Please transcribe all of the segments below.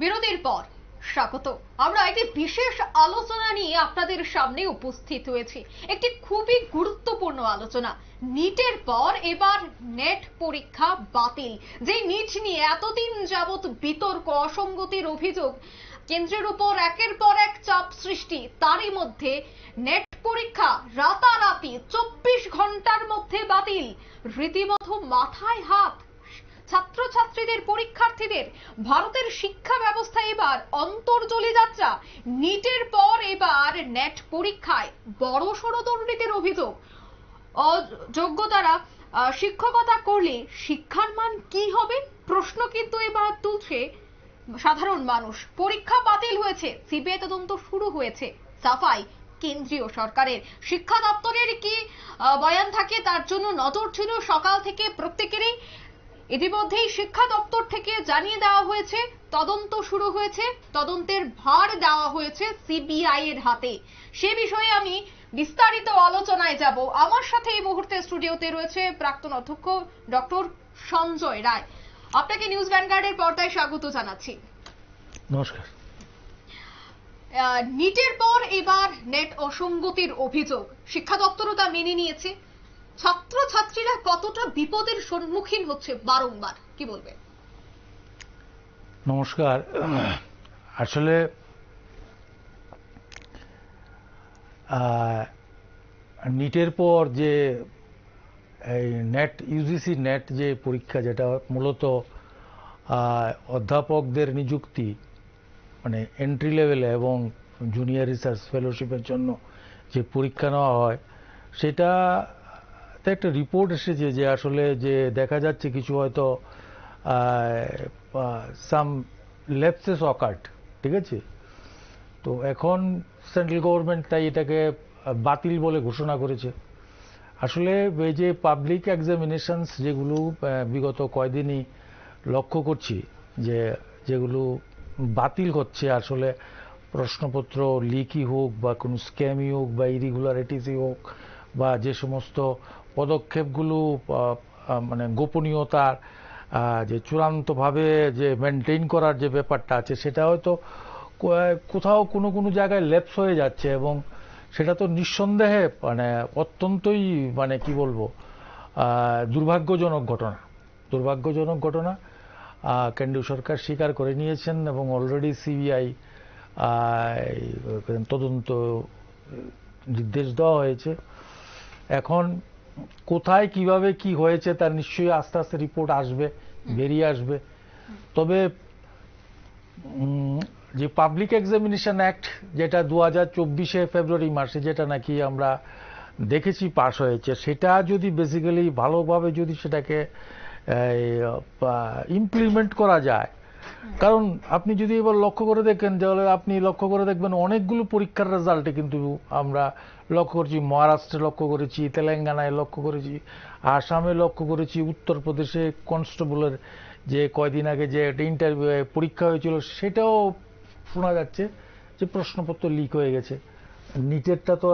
বিরতির পর স্বাগত আমরা একটি বিশেষ আলোচনা নিয়ে আপনাদের সামনে উপস্থিত হয়েছি একটি খুবই গুরুত্বপূর্ণ আলোচনা নিটের পর এবার নেট পরীক্ষা বাতিল যে নিট নিয়ে এতদিন যাবত বিতর্ক অসঙ্গতির অভিযোগ কেন্দ্রের উপর একের পর এক চাপ সৃষ্টি তারই মধ্যে নেট পরীক্ষা রাতারাতি চব্বিশ ঘন্টার মধ্যে বাতিল রীতিমতো মাথায় হাত ছাত্রছাত্রীদের পরীক্ষার্থীদের ভারতের শিক্ষা ব্যবস্থা এবার অন্তর্জলে যাত্রা নিটের পর এবার নেট পরীক্ষায় বড় সড় দুর্নীতির অভিযোগ অযোগ্যতারা শিক্ষকতা করলে শিক্ষার মান কি হবে প্রশ্ন কিন্তু এবার তুলছে সাধারণ মানুষ পরীক্ষা বাতিল হয়েছে সিবিআই তদন্ত শুরু হয়েছে সাফাই কেন্দ্রীয় সরকারের শিক্ষা দপ্তরের কি বয়ান থাকে তার জন্য নজর ছিল সকাল থেকে প্রত্যেকেরই ইতিমধ্যেই শিক্ষা দপ্তর থেকে জানিয়ে দেওয়া হয়েছে তদন্ত শুরু হয়েছে তদন্তের ভার দেওয়া হয়েছে সিবিআই এর হাতে সে বিষয়ে আমি বিস্তারিত আলোচনায় যাব আমার সাথে এই মুহূর্তে স্টুডিওতে রয়েছে প্রাক্তন অধ্যক্ষ ডক্টর সঞ্জয় রায় আপনাকে নিউজ ব্যানগার্ডের পর্দায় স্বাগত জানাচ্ছি নমস্কার নিটের পর এবার নেট অসঙ্গতির অভিযোগ শিক্ষা দপ্তরও তা মেনে নিয়েছে ছাত্রছাত্রীরা কতটা বিপদের সম্মুখীন হচ্ছে বারংবার কি বলবে নমস্কার আসলে নিটের পর যে এই নেট ইউজিসি নেট যে পরীক্ষা যেটা মূলত অধ্যাপকদের নিযুক্তি মানে এন্ট্রি লেভেলে এবং জুনিয়র রিসার্চ ফেলোশিপের জন্য যে পরীক্ষা নেওয়া হয় সেটা সপ্তাহে একটা রিপোর্ট এসেছে যে আসলে যে দেখা যাচ্ছে কিছু হয়তো সাম লেপসেস অকার্ট ঠিক আছে তো এখন সেন্ট্রাল গভর্নমেন্ট তাই এটাকে বাতিল বলে ঘোষণা করেছে আসলে এই যে পাবলিক এক্সামিনেশনস যেগুলো বিগত কয়দিনই লক্ষ্য করছি যে যেগুলো বাতিল হচ্ছে আসলে প্রশ্নপত্র লিকই হোক বা কোনো স্ক্যামই হোক বা ইরেগুলারিটিসই হোক বা যে সমস্ত পদক্ষেপগুলো মানে গোপনীয়তার যে চূড়ান্তভাবে যে মেনটেন করার যে ব্যাপারটা আছে সেটা হয়তো কোথাও কোনো কোনো জায়গায় ল্যাপস হয়ে যাচ্ছে এবং সেটা তো নিঃসন্দেহে মানে অত্যন্তই মানে কি বলবো দুর্ভাগ্যজনক ঘটনা দুর্ভাগ্যজনক ঘটনা কেন্দ্রীয় সরকার স্বীকার করে নিয়েছেন এবং অলরেডি সিবিআই তদন্ত নির্দেশ দেওয়া হয়েছে এখন কোথায় কিভাবে কি হয়েছে তার নিশ্চয়ই আস্তে আস্তে রিপোর্ট আসবে বেরিয়ে আসবে তবে যে পাবলিক এক্সামিনেশন অ্যাক্ট যেটা দু হাজার চব্বিশে ফেব্রুয়ারি মাসে যেটা নাকি আমরা দেখেছি পাশ হয়েছে সেটা যদি বেসিক্যালি ভালোভাবে যদি সেটাকে ইমপ্লিমেন্ট করা যায় কারণ আপনি যদি এবার লক্ষ্য করে দেখেন তাহলে আপনি লক্ষ্য করে দেখবেন অনেকগুলো পরীক্ষার রেজাল্টে কিন্তু আমরা লক্ষ্য করেছি মহারাষ্ট্রে লক্ষ্য করেছি তেলেঙ্গানায় লক্ষ্য করেছি আসামে লক্ষ্য করেছি উত্তরপ্রদেশে কনস্টেবলের যে কয়দিন আগে যে একটা ইন্টারভিউ পরীক্ষা হয়েছিল সেটাও শোনা যাচ্ছে যে প্রশ্নপত্র লিক হয়ে গেছে নিটেরটা তো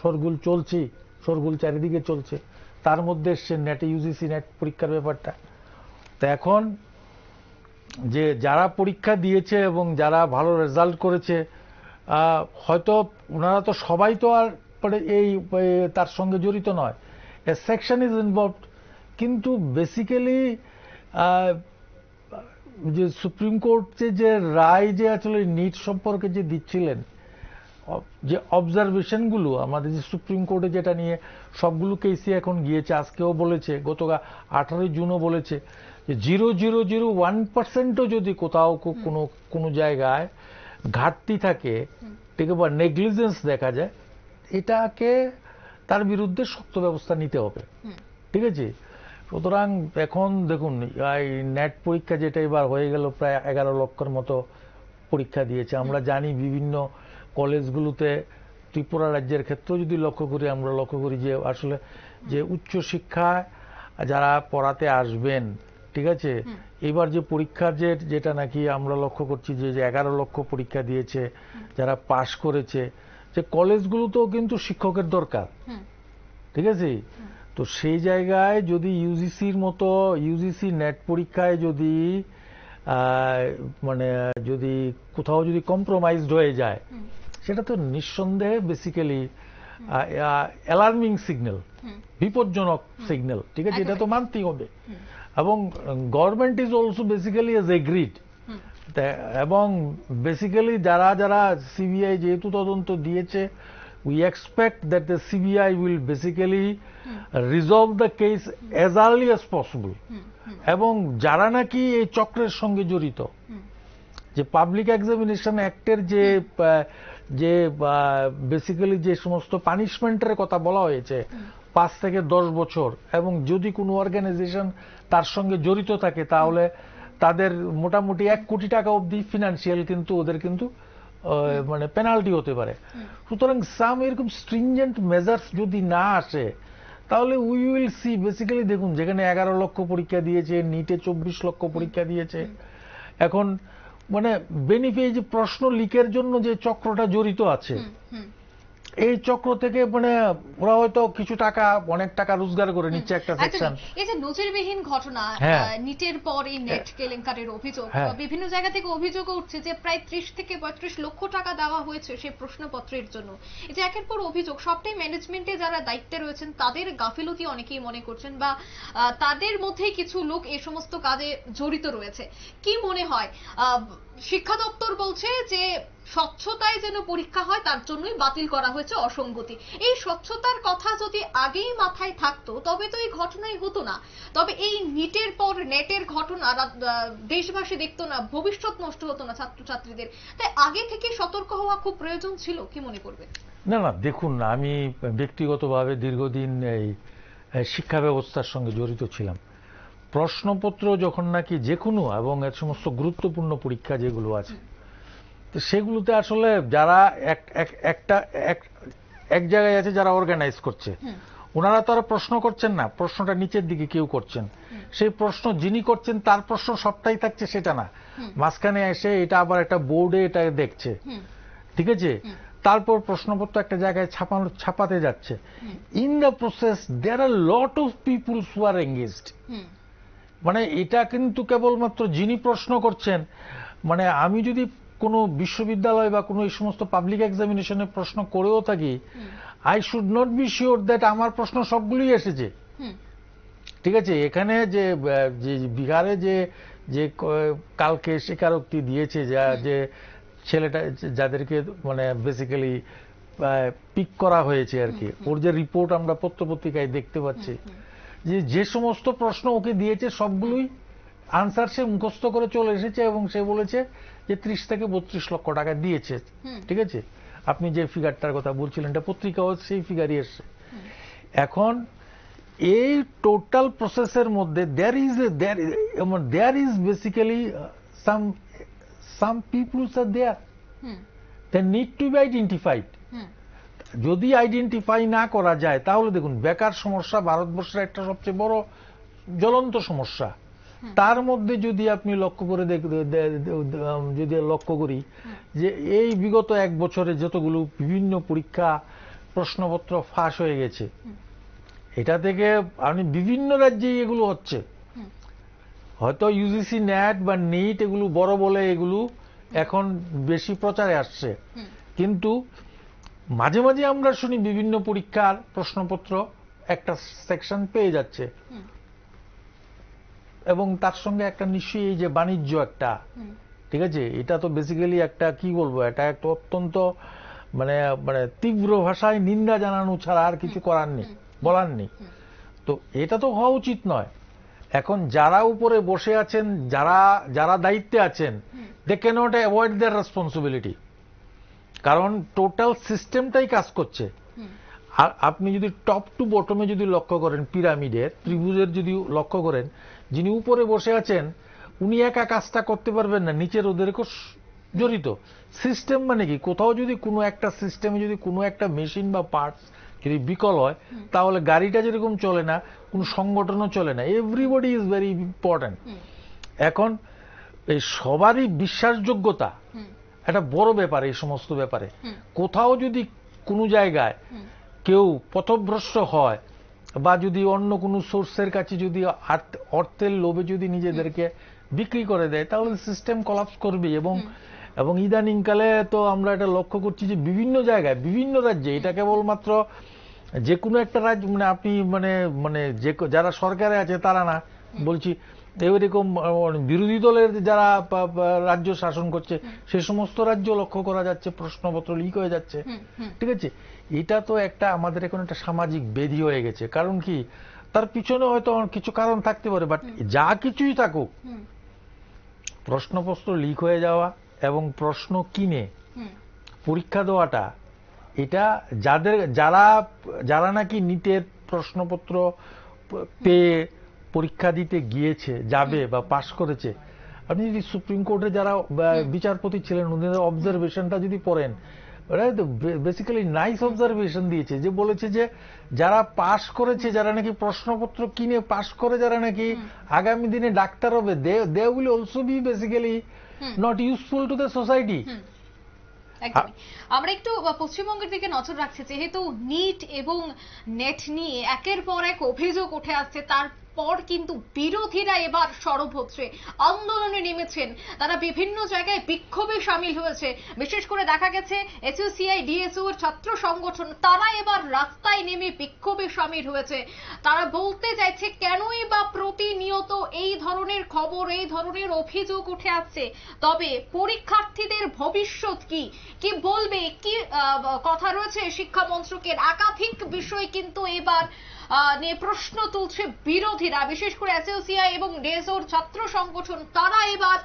সরগুল চলছেই সরগুল চারিদিকে চলছে তার মধ্যে এসছে নেট ইউজিসি নেট পরীক্ষার ব্যাপারটা তো এখন যে যারা পরীক্ষা দিয়েছে এবং যারা ভালো রেজাল্ট করেছে হয়তো ওনারা তো সবাই তো আর এই তার সঙ্গে জড়িত নয় এ সেকশন ইজ ইনভলভড কিন্তু বেসিক্যালি যে সুপ্রিম কোর্ট যে রায় যে আসলে নিট সম্পর্কে যে দিচ্ছিলেন যে অবজারভেশনগুলো আমাদের যে সুপ্রিম কোর্টে যেটা নিয়ে সবগুলো কেসই এখন গিয়েছে আজকেও বলেছে গতকাল আঠারোই জুনও বলেছে জিরো জিরো জিরো ওয়ান পার্সেন্টও যদি কোথাও কোনো কোনো জায়গায় ঘাটতি থাকে ঠিক বা নেগলিজেন্স দেখা যায় এটাকে তার বিরুদ্ধে শক্ত ব্যবস্থা নিতে হবে ঠিক আছে সুতরাং এখন দেখুন এই নেট পরীক্ষা যেটা এবার হয়ে গেল প্রায় এগারো লক্ষের মতো পরীক্ষা দিয়েছে আমরা জানি বিভিন্ন কলেজগুলোতে ত্রিপুরা রাজ্যের ক্ষেত্রেও যদি লক্ষ্য করি আমরা লক্ষ্য করি যে আসলে যে উচ্চশিক্ষায় যারা পড়াতে আসবেন ঠিক আছে এবার যে পরীক্ষার যে যেটা নাকি আমরা লক্ষ্য করছি যে এগারো লক্ষ পরীক্ষা দিয়েছে যারা পাশ করেছে যে কলেজগুলোতেও কিন্তু শিক্ষকের দরকার ঠিক আছে তো সেই জায়গায় যদি ইউজিসির মতো ইউজিসি নেট পরীক্ষায় যদি মানে যদি কোথাও যদি কম্প্রোমাইজড হয়ে যায় সেটা তো নিঃসন্দেহে বেসিক্যালি অ্যালার্মিং সিগন্যাল বিপজ্জনক সিগন্যাল ঠিক আছে এটা তো মানতেই হবে এবং government is also basically as agreed এবং বেসিক্যালি যারা যারা সিবিআই যেহেতু তদন্ত দিয়েছে we expect that the CBI will basically resolve the case as early as possible এবং যারা নাকি এই চক্রের সঙ্গে জড়িত যে পাবলিক এক্সামিনেশন অ্যাক্টের যে যে বেসিক্যালি যে সমস্ত পানিশমেন্টের কথা বলা হয়েছে পাঁচ থেকে দশ বছর এবং যদি কোনো অর্গানাইজেশন তার সঙ্গে জড়িত থাকে তাহলে তাদের মোটামুটি এক কোটি টাকা অবধি ফিনান্সিয়াল কিন্তু ওদের কিন্তু মানে পেনাল্টি হতে পারে সুতরাং সাম এরকম স্ট্রিঞ্জেন্ট মেজার্স যদি না আসে তাহলে উই উইল সি বেসিক্যালি দেখুন যেখানে এগারো লক্ষ পরীক্ষা দিয়েছে নিটে চব্বিশ লক্ষ পরীক্ষা দিয়েছে এখন মানে বেনিফিট প্রশ্ন লিকের জন্য যে চক্রটা জড়িত আছে এই চক্র থেকে মানে ওরা হয়তো কিছু টাকা অনেক টাকা রোজগার করে নিচ্ছে একটা সেকশন আচ্ছা, এই যে নজিরবিহীন ঘটনা হ্যাঁ। নিটের পর এই নেট হ্যাঁ। কেলেঙ্কারের অভিযোগ হ্যাঁ। বিভিন্ন জায়গা থেকে অভিযোগ উঠছে যে প্রায় 30 থেকে 35 লক্ষ টাকা দেওয়া হয়েছে সেই প্রশ্নপত্রের জন্য এই যে একের পর অভিযোগ সবটাই ম্যানেজমেন্টে যারা দায়িত্বে রয়েছেন তাদের গাফিলতি অনেকেই মনে করছেন বা তাদের মধ্যে কিছু লোক এই সমস্ত কাজে জড়িত রয়েছে কি মনে হয় শিক্ষা দপ্তর বলছে যে স্বচ্ছতায় যেন পরীক্ষা হয় তার জন্যই বাতিল করা হয়েছে অসঙ্গতি এই স্বচ্ছতার কথা যদি আগেই মাথায় থাকতো তবে তো এই ঘটনাই হতো না তবে এই নিটের পর নেটের ঘটনা দেশবাসী দেখতো না ভবিষ্যৎ নষ্ট হতো না ছাত্রছাত্রীদের তাই আগে থেকে সতর্ক হওয়া খুব প্রয়োজন ছিল কি মনে করবে না না দেখুন আমি ব্যক্তিগতভাবে দীর্ঘদিন এই শিক্ষা ব্যবস্থার সঙ্গে জড়িত ছিলাম প্রশ্নপত্র যখন নাকি যে কোনো এবং এর সমস্ত গুরুত্বপূর্ণ পরীক্ষা যেগুলো আছে তো সেগুলোতে আসলে যারা একটা এক জায়গায় আছে যারা অর্গানাইজ করছে ওনারা তো আর প্রশ্ন করছেন না প্রশ্নটা নিচের দিকে কেউ করছেন সেই প্রশ্ন যিনি করছেন তার প্রশ্ন সবটাই থাকছে সেটা না মাঝখানে এসে এটা আবার একটা বোর্ডে এটা দেখছে ঠিক আছে তারপর প্রশ্নপত্র একটা জায়গায় ছাপানো ছাপাতে যাচ্ছে in the process there are lot of peoples who are engaged মানে এটা কিন্তু কেবলমাত্র যিনি প্রশ্ন করছেন মানে আমি যদি কোনো বিশ্ববিদ্যালয় বা কোনো এই সমস্ত পাবলিক এক্সামিনেশনের প্রশ্ন করেও থাকি I should not be sure that আমার প্রশ্ন সবগুলি এসেছে ঠিক আছে এখানে যে বিহারে যে যে কালকে স্বীকারোক্তি দিয়েছে যা যে ছেলেটা যাদেরকে মানে বেসিক্যালি পিক করা হয়েছে আর কি ওর যে রিপোর্ট আমরা পত্রপত্রিকায় দেখতে পাচ্ছি যে যে সমস্ত প্রশ্ন ওকে দিয়েছে সবগুলোই আনসার সে মুখস্থ করে চলে এসেছে এবং সে বলেছে যে ত্রিশ থেকে বত্রিশ লক্ষ টাকা দিয়েছে ঠিক আছে আপনি যে ফিগারটার কথা বলছিলেন এটা পত্রিকাও সেই ফিগারই এসছে এখন এই টোটাল প্রসেসের মধ্যে there is there is basically some some peoples are there they need to be identified যদি আইডেন্টিফাই না করা যায় তাহলে দেখুন বেকার সমস্যা ভারতবর্ষের একটা সবচেয়ে বড় জ্বলন্ত সমস্যা তার মধ্যে যদি আপনি লক্ষ্য করে যদি লক্ষ্য করি যে এই বিগত এক বছরে যতগুলো বিভিন্ন পরীক্ষা প্রশ্নপত্র ফাঁস হয়ে গেছে এটা থেকে আপনি বিভিন্ন রাজ্যেই এগুলো হচ্ছে হয়তো ইউজিসি ন্যাট বা নিট e এগুলো বড় বলে এগুলো এখন বেশি প্রচারে আসছে কিন্তু মাঝে মাঝে আমরা শুনি বিভিন্ন পরীক্ষার প্রশ্নপত্র একটা সেকশন পেয়ে যাচ্ছে এবং তার সঙ্গে একটা নিশ্চয়ই এই যে বাণিজ্য একটা ঠিক আছে এটা তো বেসিক্যালি একটা কি বলবো এটা একটা অত্যন্ত মানে মানে তীব্র ভাষায় নিন্দা জানানো ছাড়া আর কিছু করার নেই বলার নেই তো এটা তো হওয়া উচিত নয় এখন যারা উপরে বসে আছেন যারা যারা দায়িত্বে আছেন they cannot avoid their responsibility কারণ টোটাল সিস্টেমটাই কাজ করছে আর আপনি যদি টপ টু বটমে যদি লক্ষ্য করেন পিরামিডের ত্রিভুজের যদি লক্ষ্য করেন যিনি উপরে বসে আছেন উনি একা কাজটা করতে পারবেন না নিচের ওদেরকে জড়িত সিস্টেম মানে কি কোথাও যদি কোনো একটা সিস্টেমে যদি কোনো একটা মেশিন বা পার্টস যদি বিকল হয় তাহলে গাড়িটা যেরকম চলে না কোনো সংগঠনও চলে না এভরিবডি ইজ ভেরি ইম্পর্ট্যান্ট এখন এই সবারই বিশ্বাসযোগ্যতা একটা বড় ব্যাপার এই সমস্ত ব্যাপারে কোথাও যদি কোনো জায়গায় কেউ পথভ্রষ্ট হয় বা যদি অন্য কোনো সোর্সের কাছে যদি অর্থের লোভে যদি নিজেদেরকে বিক্রি করে দেয় তাহলে সিস্টেম কলাপস করবে এবং এবং ইদানিংকালে তো আমরা এটা লক্ষ্য করছি যে বিভিন্ন জায়গায় বিভিন্ন রাজ্যে এটা কেবলমাত্র যে কোনো একটা রাজ্য মানে আপনি মানে মানে যে যারা সরকারে আছে তারা না বলছি এরকম মানে বিরোধী দলের যারা রাজ্য শাসন করছে সে সমস্ত রাজ্য লক্ষ্য করা যাচ্ছে প্রশ্নপত্র লিক হয়ে যাচ্ছে ঠিক আছে এটা তো একটা আমাদের এখন একটা সামাজিক বেধি হয়ে গেছে কারণ কি তার পিছনে হয়তো কিছু কারণ থাকতে পারে বাট যা কিছুই থাকুক প্রশ্নপত্র লিক হয়ে যাওয়া এবং প্রশ্ন কিনে পরীক্ষা দেওয়াটা এটা যাদের যারা যারা নাকি নিটের প্রশ্নপত্র পেয়ে পরীক্ষা দিতে গিয়েছে যাবে বা পাশ করেছে আপনি যদি সুপ্রিম কোর্টে যারা বিচারপতি ছিলেন ওদের অবজারভেশনটা যদি পড়েন বেসিক্যালি নাইস অবজারভেশন দিয়েছে যে বলেছে যে যারা পাশ করেছে যারা নাকি প্রশ্নপত্র কিনে পাশ করে যারা নাকি আগামী দিনে ডাক্তার হবে they will also be basically not useful to the society আমরা একটু পশ্চিমবঙ্গের দিকে নজর রাখছি যেহেতু নিট এবং নেট নিয়ে একের পর এক অভিযোগ উঠে আসছে তার পর কিন্তু বিরোধীরা এবার সরব হচ্ছে আন্দোলনে নেমেছেন তারা বিভিন্ন জায়গায় বিক্ষোভে সামিল হয়েছে বিশেষ করে দেখা গেছে এসইউসিআই ডিএসইউ এর ছাত্র সংগঠন তারা এবার রাস্তায় নেমে বিক্ষোভে সামিল হয়েছে তারা বলতে চাইছে কেনই বা প্রতিনিয়ত এই ধরনের খবর এই ধরনের অভিযোগ উঠে আসছে তবে পরীক্ষার্থীদের ভবিষ্যৎ কি কি বলবে কি কথা রয়েছে শিক্ষা মন্ত্রকের একাধিক বিষয় কিন্তু এবার নিয়ে প্রশ্ন তুলছে বিরোধীরা বিশেষ করে এসএলসিআই এবং ডেসোর ছাত্র সংগঠন তারা এবার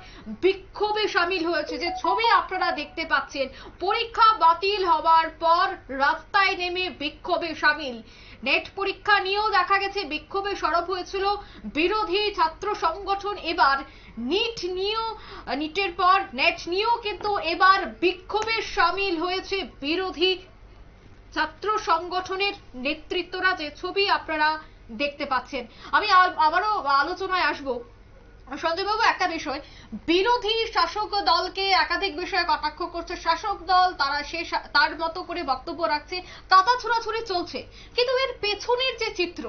বিক্ষোভে সামিল হয়েছে যে ছবি আপনারা দেখতে পাচ্ছেন পরীক্ষা বাতিল হওয়ার পর রাস্তায় নেমে বিক্ষোভে সামিল নেট পরীক্ষা নিয়েও দেখা গেছে বিক্ষোভে সরব হয়েছিল বিরোধী ছাত্র সংগঠন এবার নিট নিয়েও নিটের পর নেট নিয়েও কিন্তু এবার বিক্ষোভে সামিল হয়েছে বিরোধী ছাত্র সংগঠনের নেতৃত্বরা যে ছবি আপনারা দেখতে পাচ্ছেন আমি আবারও আলোচনায় আসব সঞ্জয়বাবু একটা বিষয় বিরোধী শাসক দলকে একাধিক বিষয়ে কটাক্ষ করছে শাসক দল তারা সে তার মতো করে বক্তব্য রাখছে কাতা ছোড়াছুড়ি চলছে কিন্তু এর পেছনের যে চিত্র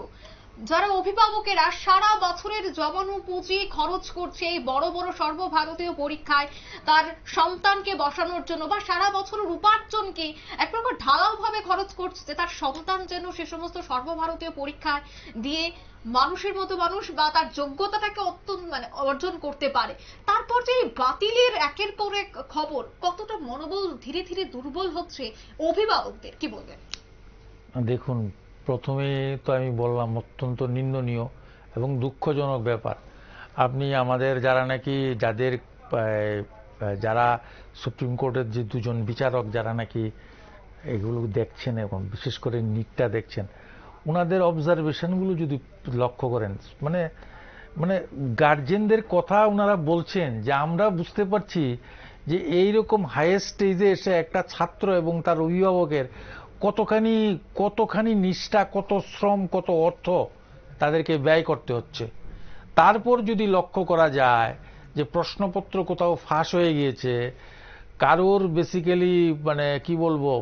যারা অভিভাবকেরা সারা বছরের জমানো পুঁজি খরচ করছে এই বড় বড় সর্বভারতীয় পরীক্ষায় তার সন্তানকে বসানোর জন্য বা সারা বছর রূপার্জনকে এক প্রকার ঢালাওভাবে খরচ করছে তার সন্তান যেন সে সমস্ত সর্বভারতীয় পরীক্ষায় দিয়ে মানুষের মতো মানুষ বা তার যোগ্যতাটাকে অত্যন্ত মানে অর্জন করতে পারে তারপর যে বাতিলের একের পর এক খবর কতটা মনোবল ধীরে ধীরে দুর্বল হচ্ছে অভিভাবকদের কি বলবেন দেখুন প্রথমে তো আমি বললাম অত্যন্ত নিন্দনীয় এবং দুঃখজনক ব্যাপার আপনি আমাদের যারা নাকি যাদের যারা সুপ্রিম কোর্টের যে দুজন বিচারক যারা নাকি এগুলো দেখছেন এবং বিশেষ করে নিটটা দেখছেন ওনাদের অবজারভেশনগুলো যদি লক্ষ্য করেন মানে মানে গার্জেনদের কথা ওনারা বলছেন যে আমরা বুঝতে পারছি যে এইরকম হায়েস্ট স্টেজে এসে একটা ছাত্র এবং তার অভিভাবকের কতখানি কতখানি নিষ্ঠা কত শ্রম কত অর্থ তাদেরকে ব্যয় করতে হচ্ছে তারপর যদি লক্ষ্য করা যায় যে প্রশ্নপত্র কোথাও ফাঁস হয়ে গিয়েছে কারোর বেসিক্যালি মানে কি বলবো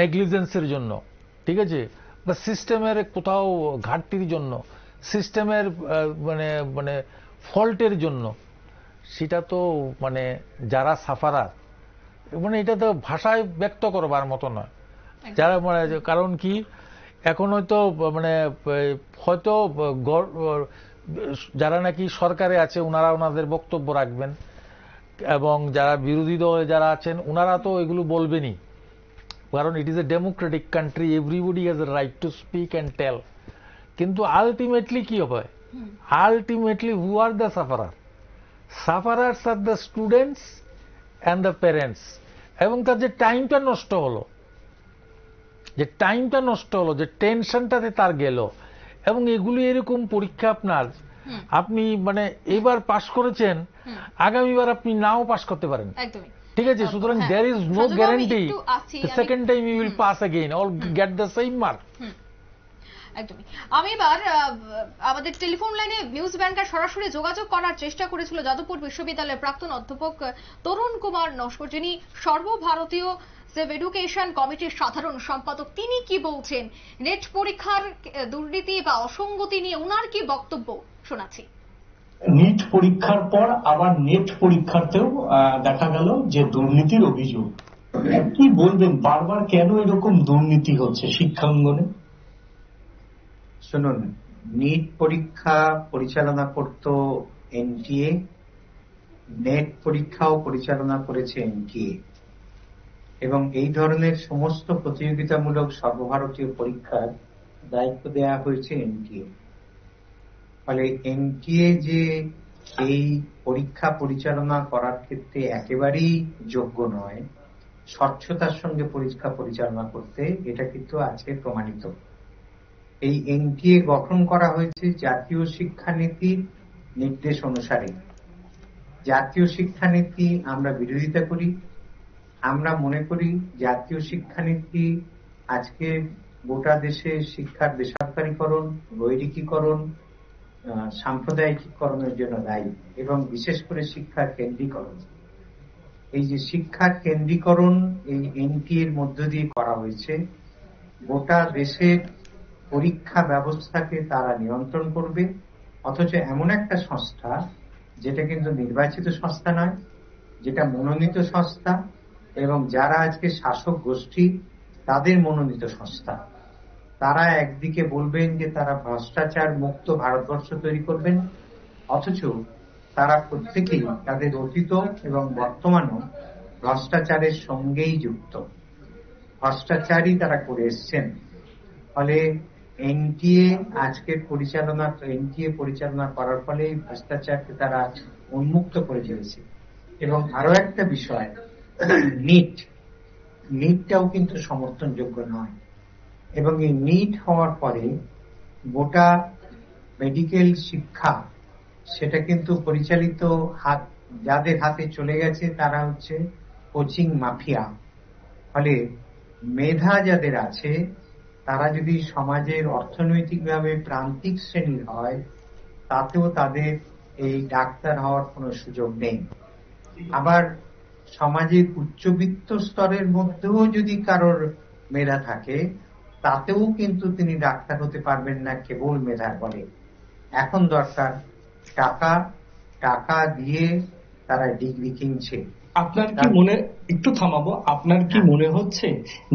নেগলিজেন্সের জন্য ঠিক আছে বা সিস্টেমের কোথাও ঘাটতির জন্য সিস্টেমের মানে মানে ফল্টের জন্য সেটা তো মানে যারা সাফারার মানে এটা তো ভাষায় ব্যক্ত করবার মতো নয় যারা মানে কারণ কি এখন হয়তো মানে হয়তো যারা নাকি সরকারে আছে ওনারা ওনাদের বক্তব্য রাখবেন এবং যারা বিরোধী দলে যারা আছেন ওনারা তো এগুলো বলবেনই কারণ it is a democratic country everybody has a right to speak and tell কিন্তু আলটিমেটলি কি হবে ultimately who are the sufferer sufferers are the students and the parents এবং তার যে টাইমটা নষ্ট হলো যে টাইমটা নষ্ট হলো যে টেনশনটাতে তার গেল এবং এগুলি এরকম পরীক্ষা আপনার আপনি মানে এবার পাশ করেছেন আগামীবার আপনি নাও পাশ করতে পারেন ঠিক আছে সুতরাং there is no guarantee second time you will pass again all get the same mark একদমই আমি এবার আমাদের টেলিফোন লাইনে নিউজ ব্যাংকার সরাসরি যোগাযোগ করার চেষ্টা করেছিল যাদবপুর বিশ্ববিদ্যালয়ের প্রাক্তন অধ্যাপক তরুণ কুমার নস্কর যিনি সর্বভারতীয় সেভ এডুকেশন কমিটির সাধারণ সম্পাদক তিনি কি বলছেন নেট পরীক্ষার দুর্নীতি বা অসঙ্গতি নিয়ে ওনার কি বক্তব্য শোনাচ্ছি নিট পরীক্ষার পর আবার নেট পরীক্ষাতেও দেখা গেল যে দুর্নীতির অভিযোগ কি বলবেন বারবার কেন এরকম দুর্নীতি হচ্ছে শিক্ষাঙ্গনে শুনুন নিট পরীক্ষা পরিচালনা করত এনটিএ নেট পরীক্ষাও পরিচালনা করেছে এনটিএ এবং এই ধরনের সমস্ত প্রতিযোগিতামূলক সর্বভারতীয় পরীক্ষার দায়িত্ব দেয়া হয়েছে এনটিএ ফলে এনটিএ যে এই পরীক্ষা পরিচালনা করার ক্ষেত্রে একেবারেই যোগ্য নয় স্বচ্ছতার সঙ্গে পরীক্ষা পরিচালনা করতে এটা কিন্তু আজকে প্রমাণিত এই এনটিএ গঠন করা হয়েছে জাতীয় শিক্ষানীতি নির্দেশ অনুসারে জাতীয় শিক্ষানীতি আমরা বিরোধিতা করি আমরা মনে করি জাতীয় শিক্ষানীতি আজকে গোটা দেশে শিক্ষার বেসরকারীকরণ বৈরিকীকরণ সাম্প্রদায়িকীকরণের জন্য দায়ী এবং বিশেষ করে শিক্ষা কেন্দ্রীকরণ এই যে শিক্ষা কেন্দ্রীকরণ এই এনটি এর মধ্য দিয়ে করা হয়েছে গোটা দেশের পরীক্ষা ব্যবস্থাকে তারা নিয়ন্ত্রণ করবে অথচ এমন একটা সংস্থা যেটা কিন্তু নির্বাচিত সংস্থা নয় যেটা মনোনীত সংস্থা এবং যারা আজকে শাসক গোষ্ঠী তাদের মনোনীত সংস্থা তারা একদিকে বলবেন যে তারা ভ্রষ্টাচার মুক্ত ভারতবর্ষ তৈরি করবেন অথচ তারা প্রত্যেকেই তাদের অতীত এবং বর্তমানও ভ্রষ্টাচারের সঙ্গেই যুক্ত ভ্রষ্টাচারই তারা করে এসছেন ফলে এনটিএ আজকের পরিচালনা এনটিএ পরিচালনা করার ফলে এই ভ্রষ্টাচারকে তারা উন্মুক্ত করে চলেছে এবং আরো একটা বিষয় নিট নিটটাও কিন্তু সমর্থনযোগ্য নয় এবং এই নিট হওয়ার পরে গোটা মেডিকেল শিক্ষা সেটা কিন্তু পরিচালিত হাত যাদের হাতে চলে গেছে তারা হচ্ছে কোচিং মাফিয়া ফলে মেধা যাদের আছে তারা যদি সমাজের অর্থনৈতিকভাবে প্রান্তিক শ্রেণীর হয় তাতেও তাদের এই ডাক্তার হওয়ার কোনো সুযোগ নেই আবার সমাজের উচ্চবিত্ত স্তরের মধ্যেও যদি কারোর মেধা থাকে তাতেও কিন্তু তিনি ডাক্তার হতে পারবেন না কেবল মেধার বলে এখন দরকার টাকা টাকা দিয়ে তারা ডিগ্রি কিনছে আপনার কি হ্যাঁ। মনে একটু থামাবো আপনার কি হ্যাঁ। মনে হচ্ছে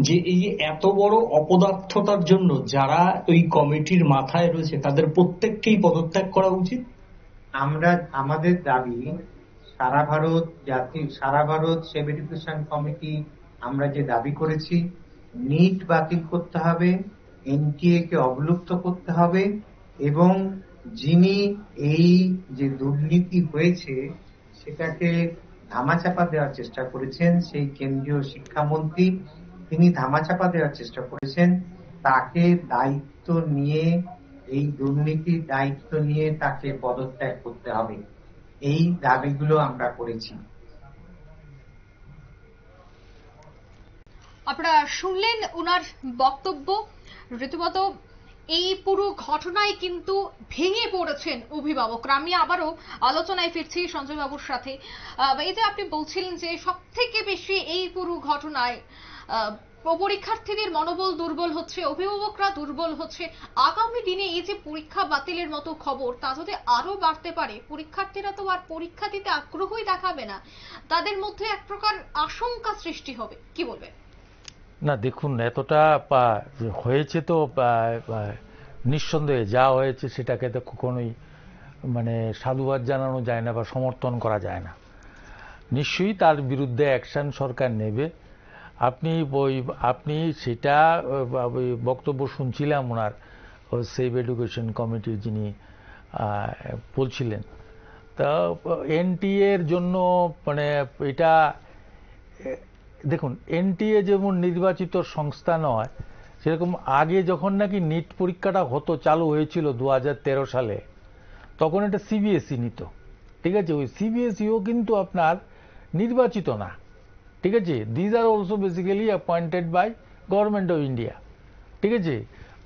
যে এই এত বড় অপদার্থতার জন্য যারা ওই কমিটির মাথায় রয়েছে তাদের প্রত্যেককেই পদত্যাগ করা উচিত আমরা আমাদের দাবি সারা ভারত জাতি সারা ভারত এডুকেশন কমিটি আমরা যে দাবি করেছি নিট বাতিল করতে হবে এনটিএ কে অবলুপ্ত করতে হবে এবং যিনি এই যে দুর্নীতি হয়েছে সেটাকে ধামাচাপা দেওয়ার চেষ্টা করেছেন সেই কেন্দ্রীয় শিক্ষামন্ত্রী তিনি ধামাচাপা দেওয়ার চেষ্টা করেছেন তাকে দায়িত্ব নিয়ে এই দুর্নীতির দায়িত্ব নিয়ে তাকে পদত্যাগ করতে হবে এই দাবিগুলো আমরা করেছি আপনারা শুনলেন ওনার বক্তব্য রীতিমতো এই পুরো ঘটনায় কিন্তু ভেঙে পড়েছেন অভিভাবকরা আমি আবারও আলোচনায় ফিরছি সঞ্জয় বাবুর সাথে এই যে আপনি বলছিলেন যে সব থেকে বেশি এই পুরো ঘটনায় পরীক্ষার্থীদের মনোবল দুর্বল হচ্ছে অভিভাবকরা দুর্বল হচ্ছে আগামী দিনে এই যে পরীক্ষা বাতিলের মতো খবর তা যদি আরো বাড়তে পারে পরীক্ষার্থীরা তো আর পরীক্ষা দিতে আগ্রহই দেখাবে না তাদের মধ্যে এক প্রকার আশঙ্কা সৃষ্টি হবে কি বলবেন না দেখুন এতটা হয়েছে তো নিঃসন্দেহে যা হয়েছে সেটাকে তো কখনোই মানে সাধুবাদ জানানো যায় না বা সমর্থন করা যায় না নিশ্চয়ই তার বিরুদ্ধে অ্যাকশান সরকার নেবে আপনি ওই আপনি সেটা বক্তব্য শুনছিলাম ওনার সেভ এডুকেশন কমিটির যিনি বলছিলেন তা এনটিএর জন্য মানে এটা দেখুন এনটিএ যেমন নির্বাচিত সংস্থা নয় সেরকম আগে যখন নাকি নিট পরীক্ষাটা হতো চালু হয়েছিল দু সালে তখন এটা সিবিএসই e নিত ঠিক আছে ওই সিবিএসইও e কিন্তু আপনার নির্বাচিত না ঠিক আছে these are also basically appointed by government of India ঠিক আছে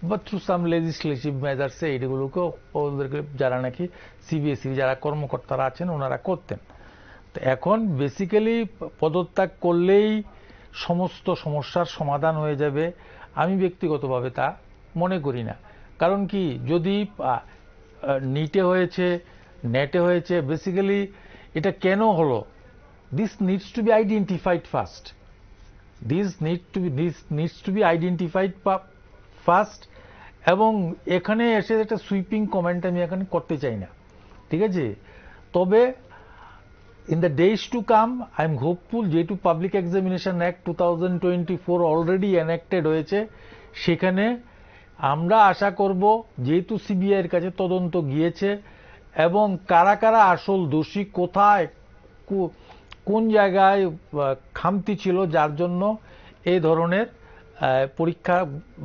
বা থ্রু সাম লেজিসলেটিভ মেজার্সে এইগুলোকে ওদেরকে যারা নাকি সিবিএসই e যারা কর্মকর্তারা আছেন ওনারা করতেন এখন বেসিক্যালি পদত্যাগ করলেই সমস্ত সমস্যার সমাধান হয়ে যাবে আমি ব্যক্তিগতভাবে তা মনে করি না কারণ কি যদি নিটে হয়েছে নেটে হয়েছে বেসিক্যালি এটা কেন হলো this needs to be identified first this need to be this needs to be identified first এবং এখানে এসে একটা সুইপিং কমেন্ট আমি এখানে করতে চাই না ঠিক আছে তবে in the days to come, I am hopeful যেহেতু public examination act two thousand twenty four already enacted হয়েছে সেখানে আমরা আশা করব যেহেতু সিবিআইয়ের কাছে তদন্ত গিয়েছে এবং কারা কারা আসল দোষী কোথায় কোন জায়গায় খামতি ছিল যার জন্য এ ধরনের পরীক্ষা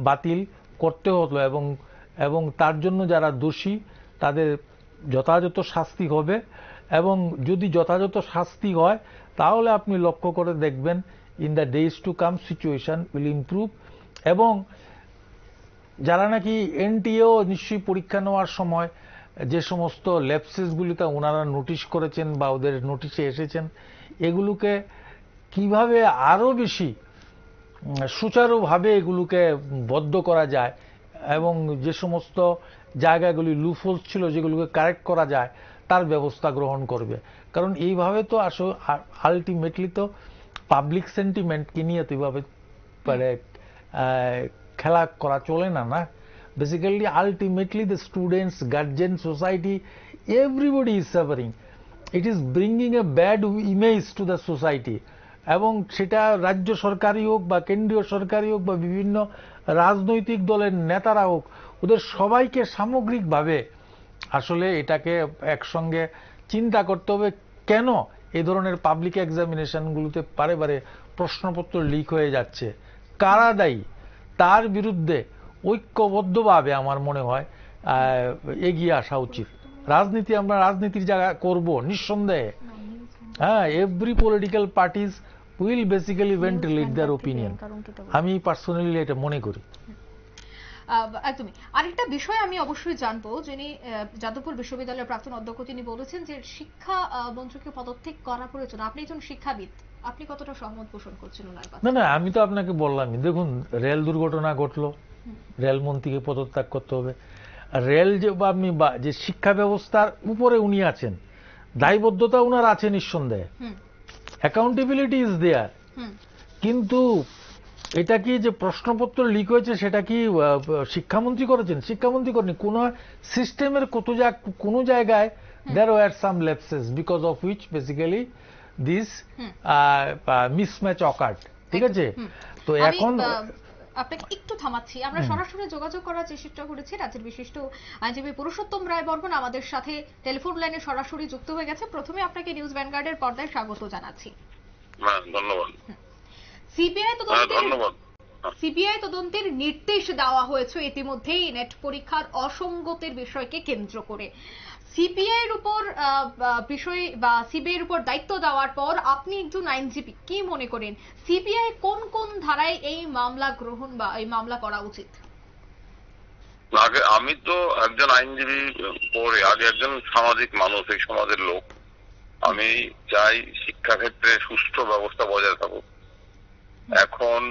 বাতিল করতে হতো এবং এবং তার জন্য যারা দোষী তাদের যথাযথ শাস্তি হবে এবং যদি যথাযথ শাস্তি হয় তাহলে আপনি লক্ষ্য করে দেখবেন in the days to come situation will improve এবং যারা নাকি এনটিও নিশ্চয়ই পরীক্ষা নেওয়ার সময় যে সমস্ত তা ওনারা নোটিশ করেছেন বা ওদের নোটিশে এসেছেন এগুলোকে কিভাবে আরও বেশি সুচারুভাবে এগুলোকে বদ্ধ করা যায় এবং যে সমস্ত জায়গাগুলি লুফোলস ছিল যেগুলোকে কারেক্ট করা যায় তার ব্যবস্থা গ্রহণ করবে কারণ এইভাবে তো আসো আলটিমেটলি তো পাবলিক সেন্টিমেন্টকে নিয়ে তো এইভাবে মানে খেলা করা চলে না না basically ultimately the students guardian society everybody is suffering it is bringing a bad image to the society এবং সেটা রাজ্য সরকারই হোক বা কেন্দ্রীয় সরকারই হোক বা বিভিন্ন রাজনৈতিক দলের নেতারা হোক ওদের সবাইকে সামগ্রিকভাবে আসলে এটাকে একসঙ্গে চিন্তা করতে হবে কেন এ ধরনের পাবলিক এক্সামিনেশনগুলোতে বারে বারে প্রশ্নপত্র লিক হয়ে যাচ্ছে কারা দায়ী তার বিরুদ্ধে ঐক্যবদ্ধভাবে আমার মনে হয় এগিয়ে আসা উচিত রাজনীতি আমরা রাজনীতির জায়গা করব নিঃসন্দেহে হ্যাঁ every political parties will basically ventilate their opinion আমি পার্সোনালি এটা মনে করি একদমই আরেকটা বিষয় আমি অবশ্যই জানবো যিনি যাদবপুর বিশ্ববিদ্যালয়ের প্রাক্তন অধ্যক্ষ তিনি বলেছেন যে শিক্ষা মন্ত্রীকে পদত্যাগ করা প্রয়োজন আপনি একজন শিক্ষাবিদ আপনি কতটা সহমত পোষণ করছেন ওনার না না আমি তো আপনাকে বললামই দেখুন রেল দুর্ঘটনা ঘটলো রেল মন্ত্রীকে পদত্যাগ করতে হবে রেল যে আপনি যে শিক্ষা ব্যবস্থার উপরে উনি আছেন দায়বদ্ধতা ওনার আছে নিঃসন্দেহে অ্যাকাউন্টেবিলিটি ইজ দেয়ার কিন্তু এটা কি যে প্রশ্নপত্র লিক হয়েছে সেটা কি শিক্ষামন্ত্রী করেছেন শিক্ষামন্ত্রী করেনি কোন সিস্টেমের কত কোন জায়গায় there were some lapses because of which basically this mismatch occurred ঠিক আছে তো এখন আপনাকে একটু থামাচ্ছি আমরা সরাসরি যোগাযোগ করার চেষ্টা করেছি রাজ্যের বিশিষ্ট আইনজীবী পুরুষোত্তম রায় বর্মন আমাদের সাথে টেলিফোন লাইনে সরাসরি যুক্ত হয়ে গেছে প্রথমে আপনাকে নিউজ ভ্যানগার্ডের পর্দায় স্বাগত জানাচ্ছি হ্যাঁ, ধন্যবাদ সিবিআই হ্যাঁ, তদন্তের নির্দেশ দেওয়া হয়েছে ইতিমধ্যেই নেট পরীক্ষার অসঙ্গতের বিষয়কে কেন্দ্র করে সিবিআই এর উপর বিষয় বা সিবিআই উপর দায়িত্ব দেওয়ার পর আপনি একজন আইনজীবী কি মনে করেন সিবিআই কোন কোন ধারায় এই মামলা গ্রহণ বা এই মামলা করা উচিত আগে আমি তো একজন আইনজীবী পরে আগে একজন সামাজিক মানুষ এই সমাজের লোক আমি চাই শিক্ষাক্ষেত্রে সুষ্ঠু ব্যবস্থা বজায় থাকুক এখন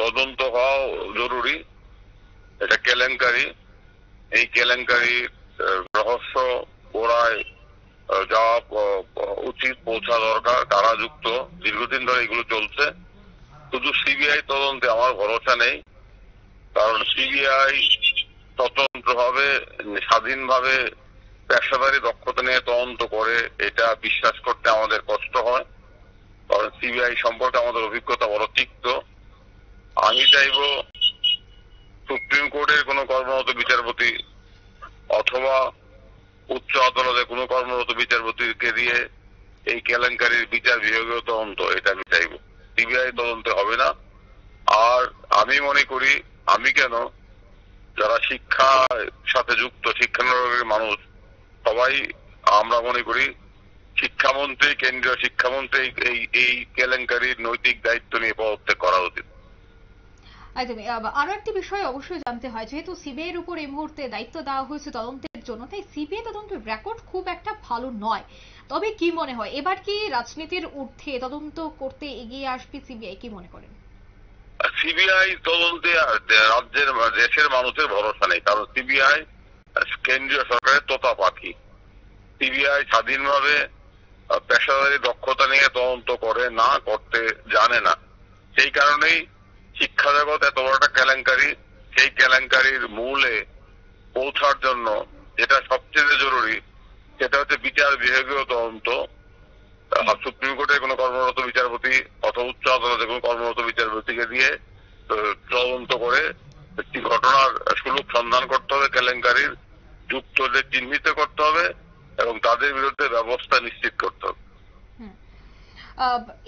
তদন্ত হওয়া জরুরি এটা কেলেঙ্কারি এই কেলেঙ্কারির রহস্য ওরায় যাওয়া উচিত পৌঁছা দরকার কারা যুক্ত দীর্ঘদিন ধরে এগুলো চলছে শুধু সিবিআই তদন্তে আমার ভরসা নেই কারণ সিবিআই স্বতন্ত্রভাবে স্বাধীনভাবে পেশাদারি দক্ষতা নিয়ে তদন্ত করে এটা বিশ্বাস করতে আমাদের কষ্ট হয় কারণ সিবিআই সম্পর্কে আমাদের অভিজ্ঞতা বড় তিক্ত আমি চাইব সুপ্রিম কোর্টের কোনো কর্মরত বিচারপতি অথবা উচ্চ আদালতে কোনো কর্মরত বিচারপতিকে দিয়ে এই কেলেঙ্কারির বিচার বিভাগীয় তদন্ত এটা আমি চাইব সিবিআই তদন্ত হবে না আর আমি মনে করি আমি কেন যারা শিক্ষার সাথে যুক্ত শিক্ষানুরাগের মানুষ সবাই আমরা মনে করি শিক্ষামন্ত্রী কেন্দ্রীয় শিক্ষামন্ত্রী এই এই কেলেঙ্কারির নৈতিক দায়িত্ব নিয়ে পদত্যাগ করা উচিত একদমই আরো একটি বিষয় অবশ্যই জানতে হয় যেহেতু সিবিআই এর উপর এই মুহূর্তে দায়িত্ব দেওয়া হয়েছে তদন্তের জন্য তাই সিবিআই তদন্তের রেকর্ড খুব একটা ভালো নয় তবে কি মনে হয় এবার কি রাজনীতির ঊর্ধ্বে তদন্ত করতে এগিয়ে আসবে সিবিআই কি মনে করেন সিবিআই তদন্তে রাজ্যের দেশের মানুষের ভরসা নেই কারণ সিবিআই কেন্দ্রীয় সরকারের তোতা পাখি সিবিআই স্বাধীনভাবে পেশাদারি দক্ষতা নিয়ে তদন্ত করে না করতে জানে না সেই কারণেই শিক্ষা জগৎ এত বড় একটা কেলেঙ্কারি সেই কেলেঙ্কারির মূলে পৌঁছার জন্য যেটা সবচেয়ে জরুরি সেটা হচ্ছে বিচার বিভাগীয় তদন্ত সুপ্রিম কোর্টে কোনো কর্মরত বিচারপতি অথবা উচ্চ আদালতে কোনো কর্মরত বিচারপতিকে দিয়ে তদন্ত করে একটি ঘটনার সুলভ সন্ধান করতে হবে কেলেঙ্কারির যুক্তদের চিহ্নিত করতে হবে এবং তাদের বিরুদ্ধে ব্যবস্থা নিশ্চিত করতে হবে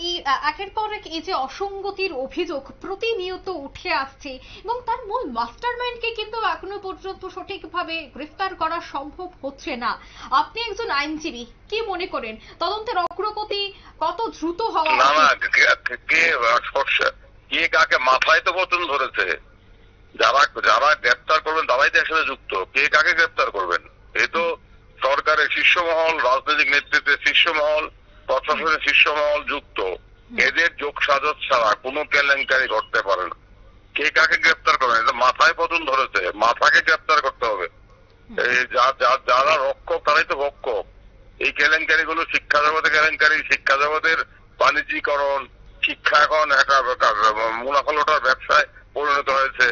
এই একের পর এক এই যে অসঙ্গতির অভিযোগ প্রতিনিয়ত উঠে আসছে এবং তার মূল মাস্টারমাইন্ডকে কিন্তু এখনো পর্যন্ত সঠিকভাবে গ্রেফতার করা সম্ভব হচ্ছে না আপনি একজন আইনজীবী কি মনে করেন তদন্তের অগ্রগতি কত দ্রুত হওয়া না কে কে কাকে মাথায় তো বতন ধরেছে যারা যারা গ্রেফতার করবেন তারাই তো একসাথে যুক্ত কে কাকে গ্রেফতার করবেন এ তো সরকারের শীর্ষমহল রাজনৈতিক নেতৃত্বে শীর্ষমহল প্রশাসনের শীর্ষমহল যুক্ত এদের যোগ সাজত ছাড়া কোনো কেলেঙ্কারি করতে পারে না কে কাকে গ্রেপ্তার করে এটা মাথায় পতন ধরেছে মাথাকে গ্রেপ্তার করতে হবে যারা রক্ষক তারাই তো ভক্ষক এই কেলেঙ্কারি গুলো শিক্ষা জগতে কেলেঙ্কারি শিক্ষা জগতের বাণিজ্যিকরণ শিক্ষা এখন একটা মুনাফল ওঠার ব্যবসায় পরিণত হয়েছে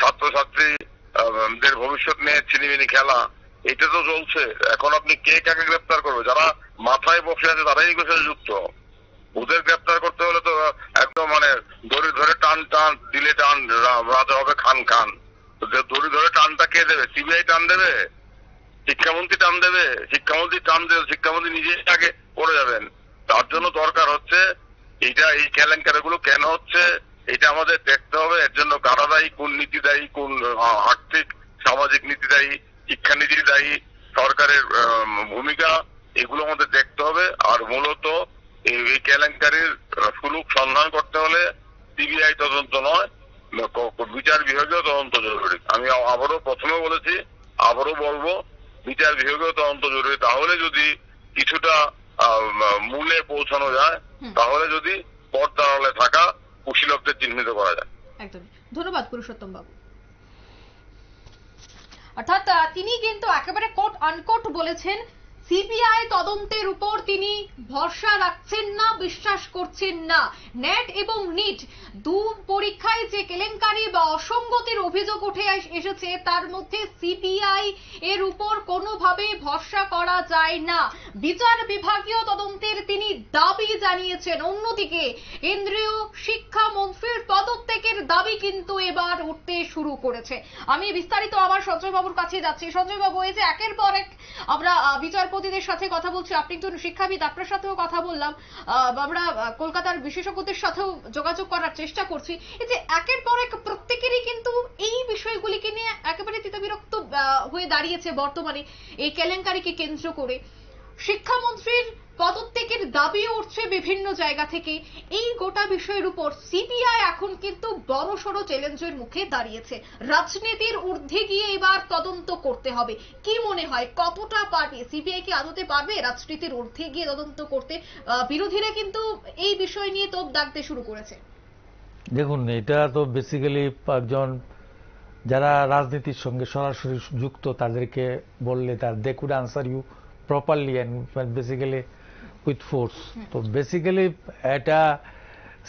ছাত্রছাত্রীদের ভবিষ্যৎ নিয়ে চিনিমিনি খেলা এটা তো চলছে এখন আপনি কে কাকে গ্রেপ্তার করবে যারা মাথায় বসে আছে তারাই এই যুক্ত ওদের গ্রেপ্তার করতে হলে তো একদম মানে দড়ি ধরে টান টান দিলে টান রাজা হবে খান খান দড়ি ধরে টানটা কে দেবে সিবিআই টান দেবে শিক্ষামন্ত্রী টান দেবে শিক্ষামন্ত্রী টান দেবে শিক্ষামন্ত্রী নিজে আগে করে যাবেন তার জন্য দরকার হচ্ছে এইটা এই কেলেঙ্কারি গুলো কেন হচ্ছে এটা আমাদের দেখতে হবে এর জন্য কারা দায়ী কোন নীতি দায়ী কোন আর্থিক সামাজিক নীতি দায়ী শিক্ষানীতি দায়ী সরকারের ভূমিকা এগুলো আমাদের দেখতে হবে আর মূলত এই কেলেঙ্কারির সুলুক সন্ধান করতে হলে সিবিআই তদন্ত নয় বিচার বিভাগীয় তদন্ত জরুরি আমি আবারও প্রথমে বলেছি আবারও বলবো বিচার বিভাগীয় তদন্ত জরুরি তাহলে যদি কিছুটা মূলে পৌঁছানো যায় তাহলে যদি পর্দারালে থাকা কুশীলকদের চিহ্নিত করা যায় একদম ধন্যবাদ পুরুষোত্তম বাবু অর্থাৎ তিনি কিন্তু একেবারে কোট আনকোট বলেছেন সিবিআই তদন্তের উপর তিনি ভরসা রাখছেন না বিশ্বাস করছেন না নেট এবং নিট দু পরীক্ষায় যে কেলেঙ্কারি বা অসঙ্গতির অভিযোগ উঠে এসেছে তার মধ্যে সিবিআই এর উপর কোনোভাবে ভরসা করা যায় না বিচার বিভাগীয় তদন্তের তিনি দাবি জানিয়েছেন অন্যদিকে কেন্দ্রীয় শিক্ষা মন্ত্রীর পদত্যাগের দাবি কিন্তু এবার উঠতে শুরু করেছে আমি বিস্তারিত আবার সঞ্জয়বাবুর কাছে যাচ্ছি সঞ্জয়বাবু এই যে একের পর এক আমরা বিচার শিক্ষাপতিদের সাথে কথা বলছি আপনি একজন শিক্ষাবিদ আপনার সাথেও কথা বললাম আমরা কলকাতার বিশেষজ্ঞদের সাথেও যোগাযোগ করার চেষ্টা করছি এই যে একের পর এক প্রত্যেকেরই কিন্তু এই বিষয়গুলিকে নিয়ে একেবারে তিতবিরক্ত হয়ে দাঁড়িয়েছে বর্তমানে এই কেলেঙ্কারিকে কেন্দ্র করে শিক্ষামন্ত্রীর পদত্যাগের দাবি উঠছে বিভিন্ন জায়গা থেকে এই গোটা বিষয়ের উপর সিবিআই এখন কিন্তু বড়সড় চ্যালেঞ্জের মুখে দাঁড়িয়েছে রাজনীতির ঊর্ধ্বে গিয়ে এবার তদন্ত করতে হবে কি মনে হয় কতটা পার্টি সিবিআই কি আদতে পারবে রাজনীতির ঊর্ধ্বে গিয়ে তদন্ত করতে বিরোধীরা কিন্তু এই বিষয় নিয়ে তোপ ডাকতে শুরু করেছে দেখুন এটা তো বেসিক্যালি একজন যারা রাজনীতির সঙ্গে সরাসরি যুক্ত তাদেরকে বললে তার they could answer you properly and basically with force. তো hmm. বেসিক্যালি এটা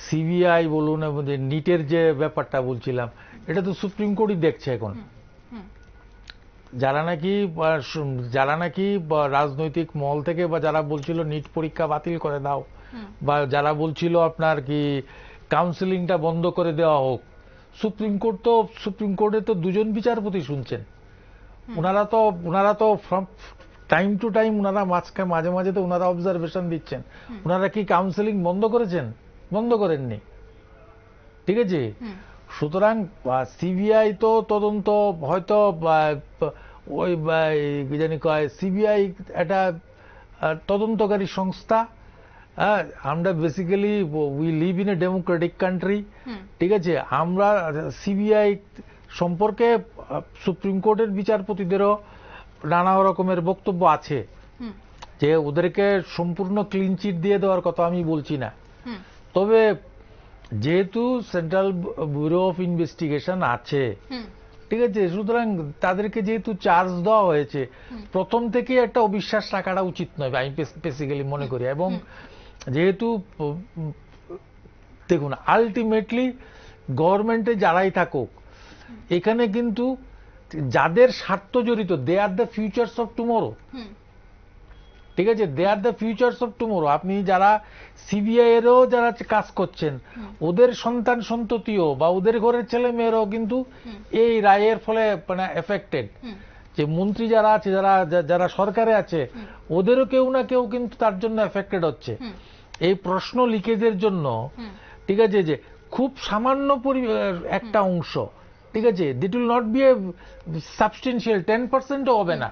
সিবিআই বলুন এবং যে নিটের যে ব্যাপারটা বলছিলাম এটা তো সুপ্রিম কোর্টই দেখছে এখন যারা নাকি যারা নাকি রাজনৈতিক মহল থেকে বা যারা বলছিল নিট পরীক্ষা বাতিল করে দাও বা যারা বলছিল আপনার কি কাউন্সিলিংটা বন্ধ করে দেওয়া হোক সুপ্রিম কোর্ট তো সুপ্রিম কোর্টে তো দুজন বিচারপতি শুনছেন ওনারা তো ওনারা তো টাইম টু টাইম ওনারা মাঝখানে মাঝে মাঝে তো ওনারা অবজারভেশন দিচ্ছেন ওনারা কি কাউন্সেলিং বন্ধ করেছেন বন্ধ করেননি ঠিক আছে সুতরাং সিবিআই তো তদন্ত হয়তো ওই জানি কয় সিবিআই একটা তদন্তকারী সংস্থা আমরা basically we live in a democratic country ঠিক আছে আমরা সিবিআই সম্পর্কে সুপ্রিম কোর্টের বিচারপতিদেরও নানা রকমের বক্তব্য আছে যে ওদেরকে সম্পূর্ণ ক্লিন চিট দিয়ে দেওয়ার কথা আমি বলছি না তবে যেহেতু সেন্ট্রাল ব্যুরো অফ ইনভেস্টিগেশন আছে ঠিক আছে সুতরাং তাদেরকে যেহেতু চার্জ দেওয়া হয়েছে প্রথম থেকে একটা অবিশ্বাস রাখাটা উচিত নয় আমি বেসিক্যালি মনে করি এবং যেহেতু দেখুন আলটিমেটলি গভর্নমেন্টে যারাই থাকুক এখানে কিন্তু যাদের স্বার্থ জড়িত they are the futures of tomorrow ঠিক আছে they are the futures of tomorrow আপনি যারা সিবিআই এরও যারা কাজ করছেন ওদের সন্তান সন্ততিও বা ওদের ঘরের ছেলে মেয়েরও কিন্তু এই রায়ের ফলে মানে এফেক্টেড যে মন্ত্রী যারা আছে যারা যারা সরকারে আছে ওদেরও কেউ না কেউ কিন্তু তার জন্য এফেক্টেড হচ্ছে এই প্রশ্ন লিকেজের জন্য ঠিক আছে যে খুব সামান্য একটা অংশ ঠিক আছে that will not be a substantial ten পার্সেন্টও হবে না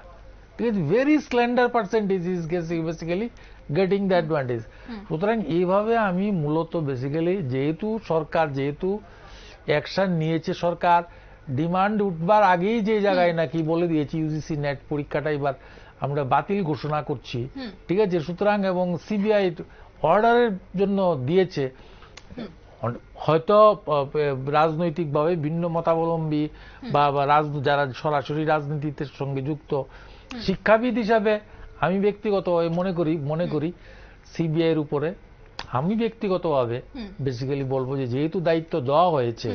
ঠিক আছে very slender percentage is guess basically getting the advantage সুতরাং এইভাবে আমি মূলত বেসিক্যালি যেহেতু সরকার যেহেতু অ্যাকশন নিয়েছে সরকার ডিমান্ড উঠবার আগেই যে জায়গায় নাকি বলে দিয়েছি ইউজিসি নেট পরীক্ষাটা এবার আমরা বাতিল ঘোষণা করছি ঠিক আছে সুতরাং এবং সিবিআই অর্ডারের জন্য দিয়েছে হয়তো রাজনৈতিকভাবে ভিন্ন মতাবলম্বী বা যারা সরাসরি রাজনীতিতে সঙ্গে যুক্ত শিক্ষাবিদ হিসাবে আমি ব্যক্তিগত মনে করি মনে করি সিবিআইয়ের উপরে আমি ব্যক্তিগতভাবে বেসিক্যালি বলবো যে যেহেতু দায়িত্ব দেওয়া হয়েছে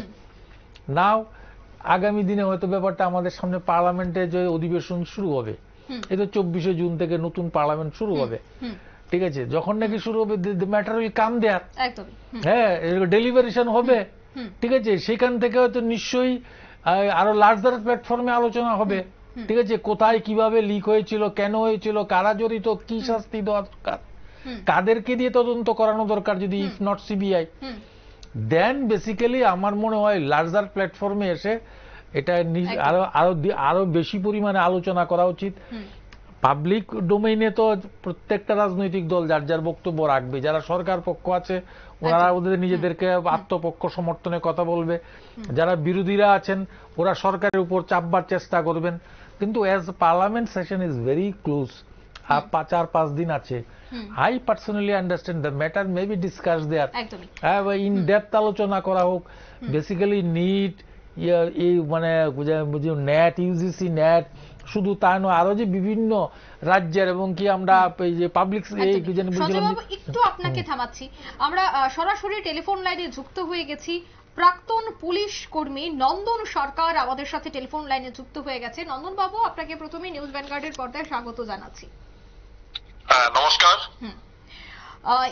নাও আগামী দিনে হয়তো ব্যাপারটা আমাদের সামনে পার্লামেন্টে যে অধিবেশন শুরু হবে এটা চব্বিশে জুন থেকে নতুন পার্লামেন্ট শুরু হবে ঠিক আছে যখন নাকি শুরু হবে ম্যাটার উইল কাম দেয়ার হ্যাঁ ডেলিভারিশন হবে ঠিক আছে সেখান থেকে হয়তো নিশ্চয়ই আরো লার্জার প্ল্যাটফর্মে আলোচনা হবে ঠিক আছে কোথায় কিভাবে লিক হয়েছিল কেন হয়েছিল কারা জড়িত কি শাস্তি দরকার কাদেরকে দিয়ে তদন্ত করানো দরকার যদি if not CBI then basically আমার মনে হয় লার্জার প্ল্যাটফর্মে এসে এটা আরো আরো আরো বেশি পরিমাণে আলোচনা করা উচিত পাবলিক ডোমেইনে তো প্রত্যেকটা রাজনৈতিক দল যার যার বক্তব্য রাখবে যারা সরকার পক্ষ আছে ওনারা আচ্ছা। ওদের নিজেদেরকে আত্মপক্ষ সমর্থনের কথা বলবে যারা বিরোধীরা আছেন ওরা সরকারের উপর চাপবার চেষ্টা করবেন কিন্তু as parliament session is very close আর চার পাঁচ দিন আছে I personally understand the matter may be discuss there in depth আলোচনা করা হোক বেসিক্যালি ইয়ে, নিট এই মানে নেট ইউজিসি নেট শুধু তা নয় আরো যে বিভিন্ন রাজ্যের এবং কি আমরা এই যে পাবলিক আচ্ছা, একটু আপনাকে থামাচ্ছি আমরা সরাসরি টেলিফোন লাইনে যুক্ত হয়ে গেছি প্রাক্তন পুলিশ কর্মী নন্দন সরকার আমাদের সাথে টেলিফোন লাইনে যুক্ত হয়ে গেছে নন্দন বাবু আপনাকে প্রথমে নিউজ ভ্যানগার্ডের পর্দায় স্বাগত জানাচ্ছি হ্যাঁ, নমস্কার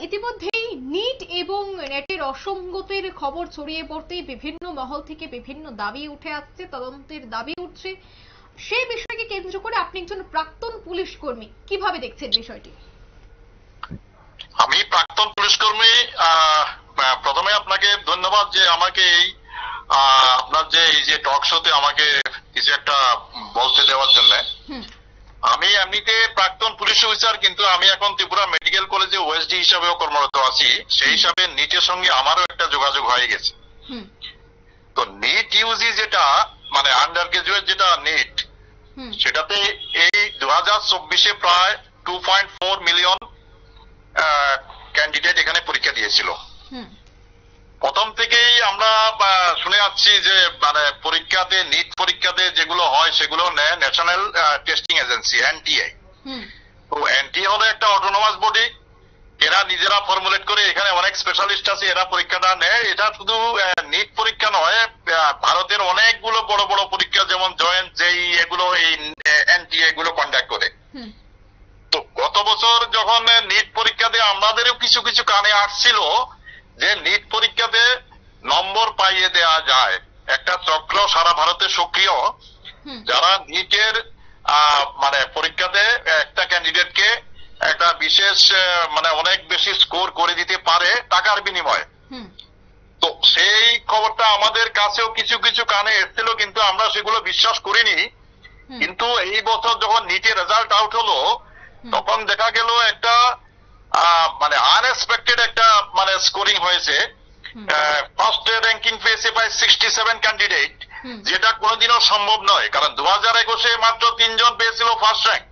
ইতিমধ্যেই নিট এবং নেটের অসঙ্গতির খবর ছড়িয়ে পড়তে বিভিন্ন মহল থেকে বিভিন্ন দাবি উঠে আসছে তদন্তের দাবি উঠছে সেই বিষয়কে কেন্দ্র করে আপনি একজন প্রাক্তন পুলিশ কর্মী কিভাবে দেখছেন বিষয়টি আমি প্রাক্তন পুলিশ কর্মী প্রথমে আপনাকে ধন্যবাদ যে আমাকে এই আপনার যে এই যে টক শোতে আমাকে কিছু একটা বলতে দেওয়ার জন্য আমি এমনিতে প্রাক্তন পুলিশ অফিসার কিন্তু আমি এখন ত্রিপুরা মেডিকেল কলেজে ওএসডি হিসাবেও কর্মরত আছি সেই হিসাবে নিটের সঙ্গে আমারও একটা যোগাযোগ হয়ে গেছে তো নিট ইউজি যেটা মানে আন্ডার গ্রাজুয়েট যেটা নিট সেটাতে এই দু হাজার চব্বিশে প্রায় two point four million candidate এখানে পরীক্ষা দিয়েছিল প্রথম থেকেই আমরা শুনে আসছি যে মানে পরীক্ষাতে নিট পরীক্ষাতে যেগুলো হয় সেগুলো নেয় ন্যাশনাল টেস্টিং এজেন্সি এনটিএ তো এনটিএ হলো একটা অটোনোমাস বডি এরা নিজেরা ফর্মুলেট করে এখানে অনেক স্পেশালিস্ট আছে এরা পরীক্ষাটা নেয় এটা শুধু নিট পরীক্ষা নয় ভারতের অনেকগুলো বড় বড় পরীক্ষা যেমন জয়েন্ট যেই এগুলো এই এনটিএ এগুলো কন্ডাক্ট করে তো গত বছর যখন নিট পরীক্ষাতে আমাদেরও কিছু কিছু কানে আসছিল যে নিট পরীক্ষাতে নম্বর পাইয়ে দেয়া যায় একটা চক্র সারা ভারতে সক্রিয় যারা নিটের মানে পরীক্ষাতে একটা ক্যান্ডিডেটকে একটা বিশেষ মানে অনেক বেশি স্কোর করে দিতে পারে টাকার বিনিময়ে তো সেই খবরটা আমাদের কাছেও কিছু কিছু কানে এসেছিল কিন্তু আমরা সেগুলো বিশ্বাস করিনি কিন্তু এই বছর যখন নিটের রেজাল্ট আউট হলো তখন দেখা গেল মানে একটা মানে আনএক্সপেক্টেড একটা মানে স্কোরিং হয়েছে ফার্স্ট র্যাঙ্কিং পেয়েছে প্রায় সিক্সটি সেভেন ক্যান্ডিডেট যেটা কোনোদিনও সম্ভব নয় কারণ দু হাজার একুশে মাত্র তিনজন পেয়েছিল ফার্স্ট র্যাঙ্ক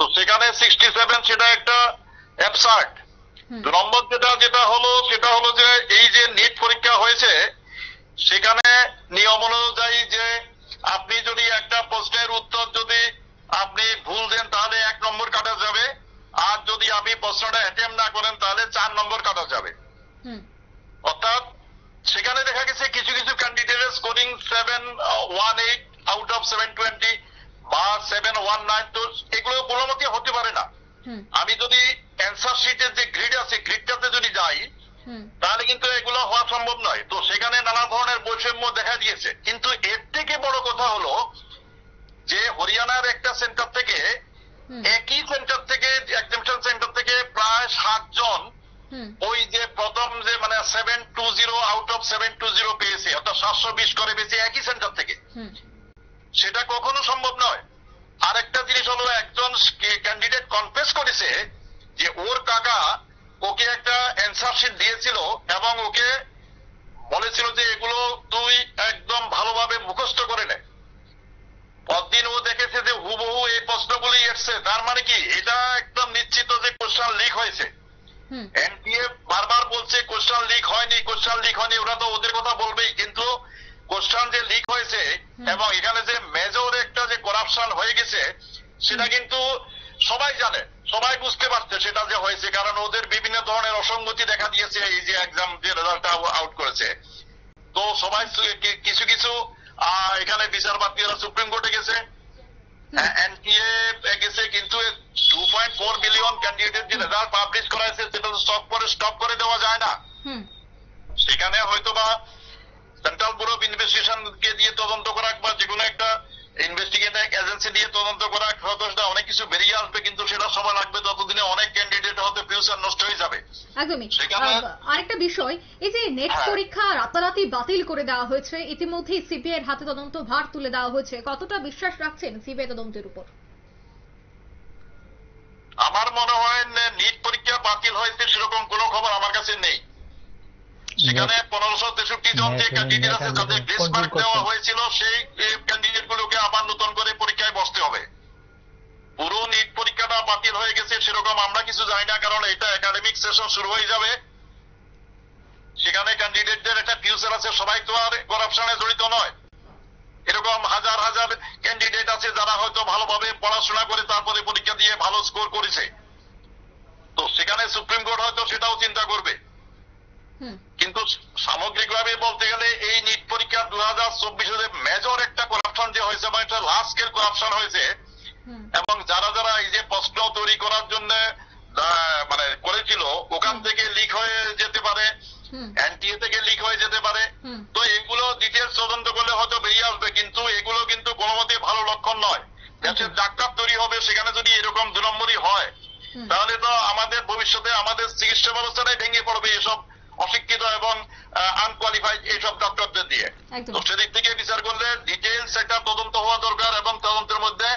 তো সেখানে সিক্সটি সেভেন সেটা একটা দু নম্বর যেটা যেটা হলো সেটা হলো যে এই যে নিট পরীক্ষা হয়েছে সেখানে নিয়ম অনুযায়ী যে আপনি যদি একটা প্রশ্নের উত্তর যদি আপনি ভুল দেন তাহলে এক নম্বর কাটা যাবে আর যদি আপনি প্রশ্নটা অ্যাটেম্প না করেন তাহলে চার নম্বর কাটা যাবে অর্থাৎ সেখানে দেখা গেছে কিছু কিছু ক্যান্ডিডেটের scoring seven one eight out of seven twenty বা সেভেন ওয়ান নাইন টু এগুলো কোনো হতে পারে না আমি যদি অ্যান্সার শিটের যে গ্রিড আছে গ্রিডটাতে যদি যাই তাহলে কিন্তু এগুলো হওয়া সম্ভব নয় তো সেখানে নানা ধরনের বৈষম্য দেখা দিয়েছে কিন্তু এর থেকে বড় কথা হলো যে হরিয়ানার একটা সেন্টার থেকে একই সেন্টার থেকে এক্সামিশন সেন্টার থেকে প্রায় সাতজন ওই যে প্রথম যে মানে seven two zero out of seven two zero পেয়েছে অর্থাৎ সাতশো বিশ করে পেয়েছে একই সেন্টার থেকে সেটা কখনো সম্ভব নয় আরেকটা জিনিস হলো একজন ক্যান্ডিডেট কনফেস করেছে যে ওর কাকা ওকে একটা অ্যান্সার শিট দিয়েছিল এবং ওকে বলেছিল যে এগুলো তুই একদম ভালোভাবে মুখস্থ করে নে পরদিন ও দেখেছে যে হুবহু এই প্রশ্নগুলি এসছে তার মানে কি এটা একদম নিশ্চিত যে কোশ্চান লিক হয়েছে এনপিএফ বারবার বলছে কোশ্চান লিক হয়নি কোশ্চান লিক হয়নি ওরা তো ওদের কথা বলবেই কিন্তু কোশ্চান যে লিক হয়েছে এবং এখানে যে মেজর একটা যে করাপশন হয়ে গেছে সেটা কিন্তু সবাই জানে সবাই বুঝতে পারছে সেটা যে হয়েছে কারণ ওদের বিভিন্ন ধরনের অসঙ্গতি দেখা দিয়েছে এই যে এক্সাম যে রেজাল্ট আউট করেছে তো সবাই কিছু কিছু এখানে বিচার বিচারপতিরা সুপ্রিম কোর্টে গেছে এনটিএ গেছে কিন্তু two point four billion candidate যে রেজাল্ট পাবলিশ করা হয়েছে সেটা স্টপ করে স্টপ করে দেওয়া যায় না সেখানে হয়তো বা সেন্ট্রাল ব্যুরো অফ ইনভেস্টিগেশন কে দিয়ে তদন্ত করাক বা যে কোনো একটা ইনভেস্টিগেটিং এজেন্সি দিয়ে তদন্ত করাক সদস্যরা অনেক কিছু বেরিয়ে আসবে কিন্তু সেটা সময় লাগবে ততদিনে অনেক ক্যান্ডিডেট হতে ফিউচার নষ্ট হয়ে যাবে একদমই আরেকটা বিষয় এই যে নেট হ্যাঁ। পরীক্ষা রাতারাতি বাতিল করে দেওয়া হয়েছে ইতিমধ্যে সিবিআই এর হাতে তদন্ত ভার তুলে দেওয়া হয়েছে কতটা বিশ্বাস রাখছেন সিবিআই তদন্তের উপর আমার মনে হয় নিট পরীক্ষা বাতিল হয়েছে সেরকম কোনো খবর আমার কাছে নেই সেখানে পনেরোশো তেষট্টি জন হ্যাঁ, যে ক্যান্ডিডেট আছে তাদের মার্ক দেওয়া হয়েছিল সেই ক্যান্ডিডেট গুলোকে আবার নতুন করে পরীক্ষায় বসতে হবে পুরো নিট পরীক্ষাটা বাতিল হয়ে গেছে সেরকম আমরা কিছু জানি না কারণ এটা একাডেমিক সেশন শুরু হয়ে যাবে সেখানে ক্যান্ডিডেটদের একটা ফিউচার আছে সবাই তো আর করাপশনে জড়িত নয় এরকম হাজার হাজার ক্যান্ডিডেট আছে যারা হয়তো ভালোভাবে পড়াশোনা করে তারপরে পরীক্ষা দিয়ে ভালো স্কোর করেছে তো সেখানে সুপ্রিম কোর্ট হয়তো সেটাও চিন্তা করবে কিন্তু সামগ্রিকভাবে বলতে গেলে এই নিট পরীক্ষা দু হাজার চব্বিশে মেজর একটা করাপশন যে হয়েছে বা একটা লাস্ট স্কেল করাপশন হয়েছে এবং যারা যারা এই যে প্রশ্ন তৈরি করার জন্য মানে করেছিল ওখান থেকে লিক হয়ে যেতে পারে এনটিএ থেকে লিক হয়ে যেতে পারে তো এগুলো ডিটেলস তদন্ত করলে হয়তো বেরিয়ে আসবে কিন্তু এগুলো কিন্তু কোনোমতে ভালো লক্ষণ নয় আচ্ছা। দেশের ডাক্তার তৈরি হবে সেখানে যদি এরকম দু নম্বরই হয় তাহলে তো আমাদের ভবিষ্যতে আমাদের চিকিৎসা ব্যবস্থাটাই ভেঙে পড়বে এসব অশিক্ষিত এবং আনকোয়ালিফাইড এইসব ডক্টরদের দিয়ে তো সেদিক থেকে বিচার করলে ডিটেলস একটা তদন্ত হওয়া দরকার এবং তদন্তের মধ্যে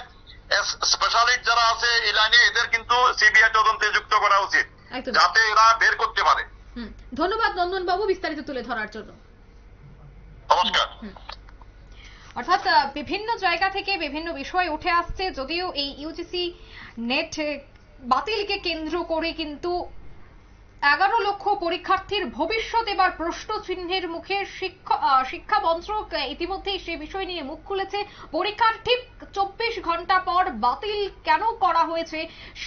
স্পেশালিস্ট যারা আছে এই লাইনে এদের কিন্তু সিবিআই তদন্তে যুক্ত করা উচিত যাতে এরা বের করতে পারে ধন্যবাদ নন্দন বাবু বিস্তারিত তুলে ধরার জন্য নমস্কার অর্থাৎ বিভিন্ন জায়গা থেকে বিভিন্ন বিষয় উঠে আসছে যদিও এই ইউজিসি নেট বাতিলকে কেন্দ্র করে কিন্তু এগারো লক্ষ পরীক্ষার্থীর ভবিষ্যৎ এবার প্রশ্ন চিহ্নের মুখে শিক্ষা মন্ত্রক ইতিমধ্যেই সে বিষয় নিয়ে মুখ খুলেছে পরীক্ষার ঠিক চব্বিশ ঘন্টা পর বাতিল কেন করা হয়েছে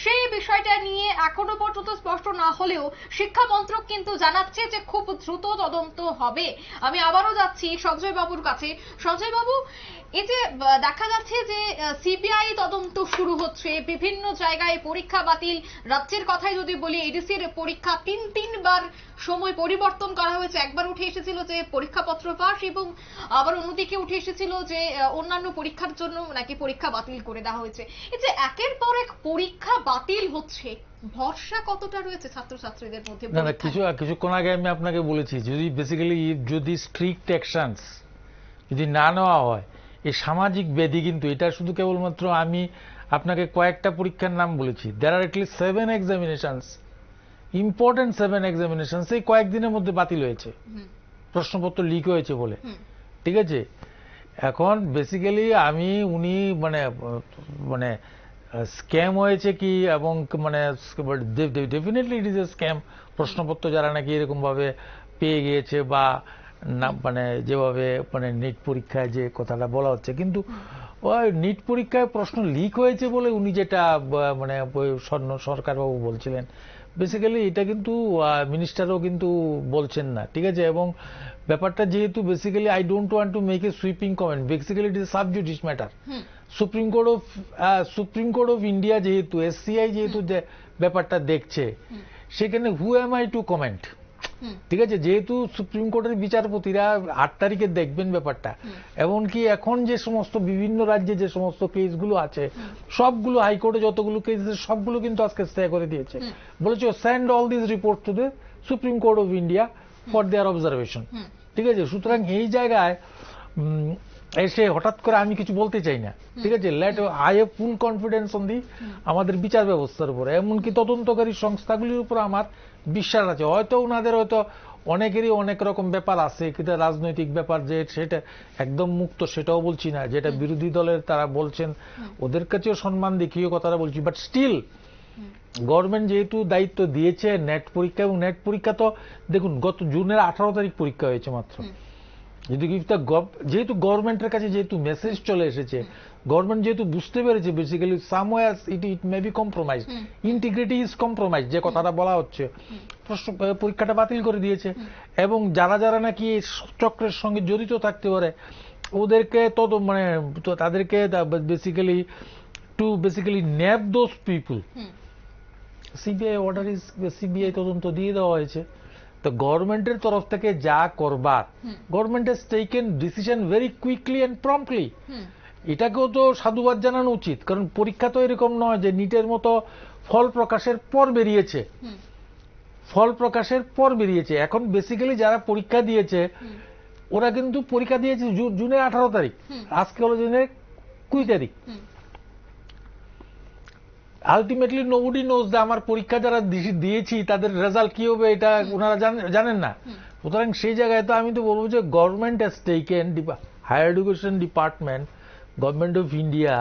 সেই বিষয়টা নিয়ে এখনো পর্যন্ত স্পষ্ট না হলেও শিক্ষা মন্ত্রক কিন্তু জানাচ্ছে যে খুব দ্রুত তদন্ত হবে আমি আবারও যাচ্ছি সঞ্জয় বাবুর কাছে সঞ্জয় বাবু এই যে দেখা যাচ্ছে যে সিবিআই তদন্ত শুরু হচ্ছে বিভিন্ন জায়গায় পরীক্ষা বাতিল রাজ্যের কথাই যদি বলি এডিসির পরীক্ষা তিন তিনবার সময় পরিবর্তন করা হয়েছে একবার উঠে এসেছিল যে পরীক্ষাপত্র ফাঁস এবং আবার অন্যদিকে উঠে এসেছিল যে অন্যান্য পরীক্ষার জন্য নাকি পরীক্ষা বাতিল করে দেওয়া হয়েছে এই যে একের পর এক পরীক্ষা বাতিল হচ্ছে ভরসা কতটা রয়েছে ছাত্রছাত্রীদের মধ্যে না না কিছু কিছুক্ষণ আগে আমি আপনাকে বলেছি যদি বেসিক্যালি যদি স্ট্রিক্ট অ্যাকশনস যদি না নেওয়া হয় এই সামাজিক ব্যাধি কিন্তু এটা শুধু কেবলমাত্র আমি আপনাকে কয়েকটা পরীক্ষার নাম বলেছি there are at least seven examinations important seven examination সেই কয়েকদিনের মধ্যে বাতিল হয়েছে প্রশ্নপত্র লিক হয়েছে বলে ঠিক আছে এখন বেসিক্যালি আমি উনি মানে মানে স্ক্যাম হয়েছে কি এবং মানে definitely it is a scam প্রশ্নপত্র যারা নাকি এরকমভাবে পেয়ে গিয়েছে বা না মানে যেভাবে মানে নেট পরীক্ষায় যে কথাটা বলা হচ্ছে কিন্তু নিট পরীক্ষায় প্রশ্ন লিক হয়েছে বলে উনি যেটা মানে স্বর্ণ সরকারবাবু বলছিলেন বেসিক্যালি এটা কিন্তু মিনিস্টারও কিন্তু বলছেন না ঠিক আছে এবং ব্যাপারটা যেহেতু basically I don't want to make a sweeping comment basically it is sub judice matter supreme court of supreme court of India যেহেতু এসসিআই যেহেতু ব্যাপারটা দেখছে সেখানে who am I to comment ঠিক আছে যেহেতু সুপ্রিম কোর্টের বিচারপতিরা আট তারিখে দেখবেন ব্যাপারটা এমনকি এখন যে সমস্ত বিভিন্ন রাজ্যে যে সমস্ত কেসগুলো আছে সবগুলো হাইকোর্টে যতগুলো কেস আছে সবগুলো কিন্তু আজকে স্টে করে দিয়েছে বলেছে send all this report to the supreme court of India for their observation ঠিক আছে সুতরাং এই জায়গায় এসে হঠাৎ করে আমি কিছু বলতে চাই না ঠিক আছে let I have full confidence on the আমাদের বিচার ব্যবস্থার উপরে এমনকি তদন্তকারী সংস্থাগুলির উপর আমার বিশ্বাস আছে হয়তো ওনাদের হয়তো অনেকেরই অনেক রকম ব্যাপার আছে কিন্তু রাজনৈতিক ব্যাপার যে সেটা একদম মুক্ত সেটাও বলছি না যেটা বিরোধী দলের তারা বলছেন ওদের কাছেও সম্মান দেখিয়ে কথাটা বলছি বাট স্টিল গভর্নমেন্ট যেহেতু দায়িত্ব দিয়েছে নেট পরীক্ষা এবং নেট পরীক্ষা তো দেখুন গত জুনের আঠারো তারিখ পরীক্ষা হয়েছে মাত্র যদি যেহেতু গভর্নমেন্টের কাছে যেহেতু মেসেজ চলে এসেছে গভর্নমেন্ট যেহেতু বুঝতে পেরেছে basically somewhere it it may be compromise integrity is compromise যে কথাটা বলা হচ্ছে পরীক্ষাটা বাতিল করে দিয়েছে এবং যারা যারা নাকি চক্রের সঙ্গে জড়িত থাকতে পারে ওদেরকে তত মানে তাদেরকে basically to basically nab those people CBI order is CBI তদন্ত দিয়ে দেওয়া হয়েছে তো গভর্নমেন্টের তরফ থেকে যা করবার government as taken decision very quickly and promptly এটাকেও তো সাধুবাদ জানানো উচিত কারণ পরীক্ষা তো এরকম নয় যে নিটের মতো ফল প্রকাশের পর বেরিয়েছে ফল প্রকাশের পর বেরিয়েছে এখন বেসিক্যালি যারা পরীক্ষা দিয়েছে ওরা কিন্তু পরীক্ষা দিয়েছে জুনের আঠারো তারিখ আজকে হলো জুনের কুড়ি তারিখ আলটিমেটলি নোবডি নোজ যে আমার পরীক্ষা যারা দিয়েছি তাদের রেজাল্ট কি হবে এটা ওনারা জানেন না সুতরাং সেই জায়গায় তো আমি তো বলবো যে government has taken higher education department government of India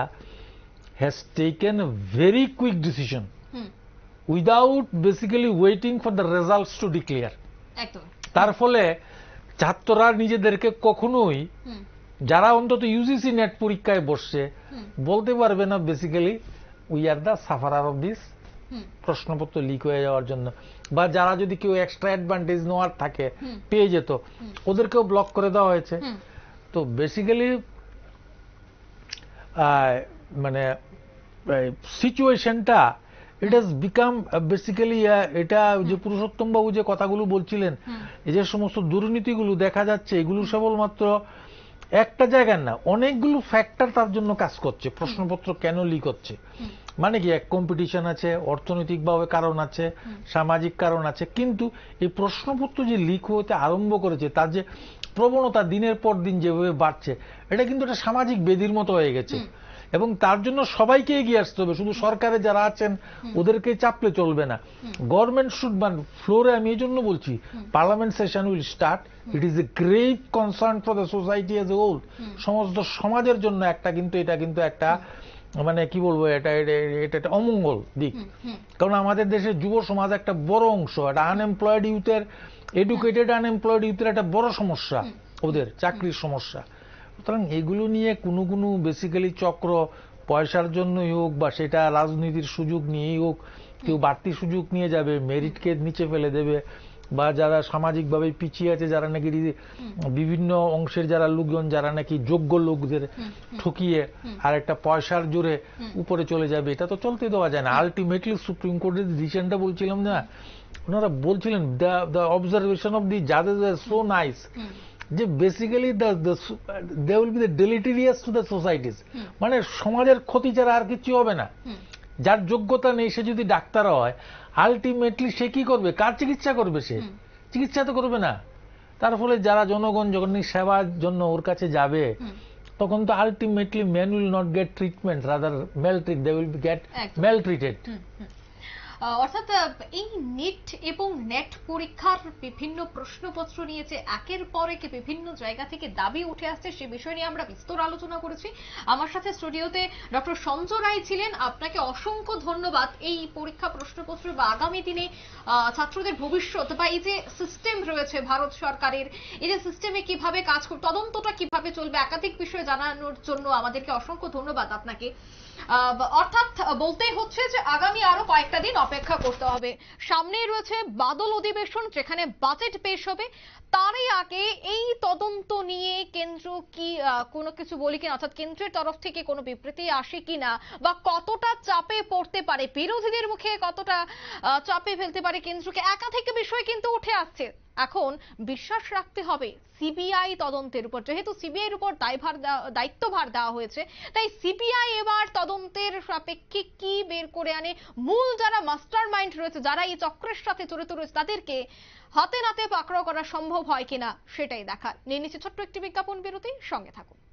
has taken very quick decision without basically waiting for the results to declare তার ফলে ছাত্ররা নিজেদেরকে কখনোই যারা অন্তত ইউজিসি নেট পরীক্ষায় বসছে বলতে পারবে না basically we are the sufferer of this প্রশ্নপত্র লিক হয়ে যাওয়ার জন্য বা যারা যদি কেউ এক্সট্রা অ্যাডভান্টেজ নেওয়ার থাকে hmm. পেয়ে যেত hmm. ওদেরকেও ব্লক করে দেওয়া হয়েছে hmm. তো বেসিক্যালি মানে সিচুয়েশনটা ইট হাজ বিকাম বেসিক্যালি এটা যে পুরুষোত্তম বাবু যে কথাগুলো বলছিলেন যে সমস্ত দুর্নীতিগুলো দেখা যাচ্ছে এগুলো কেবলমাত্র একটা জায়গার না অনেকগুলো ফ্যাক্টর তার জন্য কাজ করছে প্রশ্নপত্র কেন লিক হচ্ছে মানে কি এক কম্পিটিশন আছে অর্থনৈতিকভাবে কারণ আছে সামাজিক কারণ আছে কিন্তু এই প্রশ্নপত্র যে লিক হতে আরম্ভ করেছে তার যে প্রবণতা দিনের পর দিন যেভাবে বাড়ছে এটা কিন্তু একটা সামাজিক বেদির মতো হয়ে গেছে এবং তার জন্য সবাইকে এগিয়ে আসতে হবে শুধু সরকারে যারা আছেন ওদেরকে চাপলে চলবে না গভর্নমেন্ট শুড মান ফ্লোরে আমি এই জন্য বলছি parliament session will start it is a great concern for the society as a whole সমস্ত সমাজের জন্য একটা কিন্তু এটা কিন্তু একটা মানে কি বলবো এটা এটা একটা অমঙ্গল দিক কারণ আমাদের দেশে যুব সমাজ একটা বড় অংশ একটা আনএমপ্লয়েড ইউথের এডুকেটেড আনএমপ্লয়েড ইউথের একটা বড় সমস্যা ওদের চাকরির সমস্যা সুতরাং এগুলো নিয়ে কোনো কোনো বেসিক্যালি চক্র পয়সার জন্যই হোক বা সেটা রাজনীতির সুযোগ নিয়েই হোক কেউ বাড়তি সুযোগ নিয়ে যাবে মেরিটকে নিচে ফেলে দেবে বা যারা সামাজিকভাবে পিছিয়ে আছে যারা নাকি বিভিন্ন অংশের যারা লোকজন যারা নাকি যোগ্য লোকদের ঠকিয়ে আর একটা পয়সার জোরে উপরে চলে যাবে এটা তো চলতে দেওয়া যায় না আলটিমেটলি সুপ্রিম কোর্টের ডিসিশনটা বলছিলাম না ওনারা বলছিলেন the the observation of the জাজেস আর সো নাইস যে basically they will be the deleterious to the societies মানে সমাজের ক্ষতি ছাড়া আর কিছু হবে না যার যোগ্যতা নেই সে যদি ডাক্তার হয় আলটিমেটলি সে কি করবে কার চিকিৎসা করবে সে চিকিৎসা তো করবে না তার ফলে যারা জনগণ যখন সেবার জন্য ওর কাছে যাবে তখন তো ultimately man will not get treatment rather male treat they will get male treated অর্থাৎ এই নিট এবং নেট পরীক্ষার বিভিন্ন প্রশ্নপত্র নিয়ে যে একের পর এক বিভিন্ন জায়গা থেকে দাবি উঠে আসছে সে বিষয় নিয়ে আমরা বিস্তর আলোচনা করেছি আমার সাথে স্টুডিওতে ডক্টর সঞ্জয় রায় ছিলেন আপনাকে অসংখ্য ধন্যবাদ এই পরীক্ষা প্রশ্নপত্র বা আগামী দিনে ছাত্রদের ভবিষ্যৎ বা এই যে সিস্টেম রয়েছে ভারত সরকারের এই যে সিস্টেমে কিভাবে কাজ তদন্তটা কিভাবে চলবে একাধিক বিষয়ে জানানোর জন্য আমাদেরকে অসংখ্য ধন্যবাদ আপনাকে অর্থাৎ বলতে হচ্ছে যে আগামী আরো কয়েকটা দিন অপেক্ষা করতে হবে সামনেই রয়েছে বাদল অধিবেশন যেখানে বাজেট পেশ হবে তারই আগে এই তদন্ত নিয়ে কেন্দ্র কি কোনো কিছু বলি কিনা অর্থাৎ কেন্দ্রের তরফ থেকে কোনো বিবৃতি আসে কিনা বা কতটা চাপে পড়তে পারে বিরোধীদের মুখে কতটা চাপে ফেলতে পারে কেন্দ্রকে একাধিক বিষয় কিন্তু উঠে আসছে এখন বিশ্বাস রাখতে হবে সিবিআই তদন্তের উপর যেহেতু সিবিআই এর উপর দায়ভার দায়িত্বভার দেওয়া হয়েছে তাই সিবিআই এবার তদন্তের সাপেক্ষে কি বের করে আনে মূল যারা মাস্টার মাইন্ড রয়েছে যারা এই চক্রের সাথে জড়িত রয়েছে তাদেরকে হাতে নাতে পাকড়াও করা সম্ভব হয় কিনা সেটাই দেখার নিয়ে নিচ্ছে ছোট্ট একটি বিজ্ঞাপন বিরতি সঙ্গে থাকুন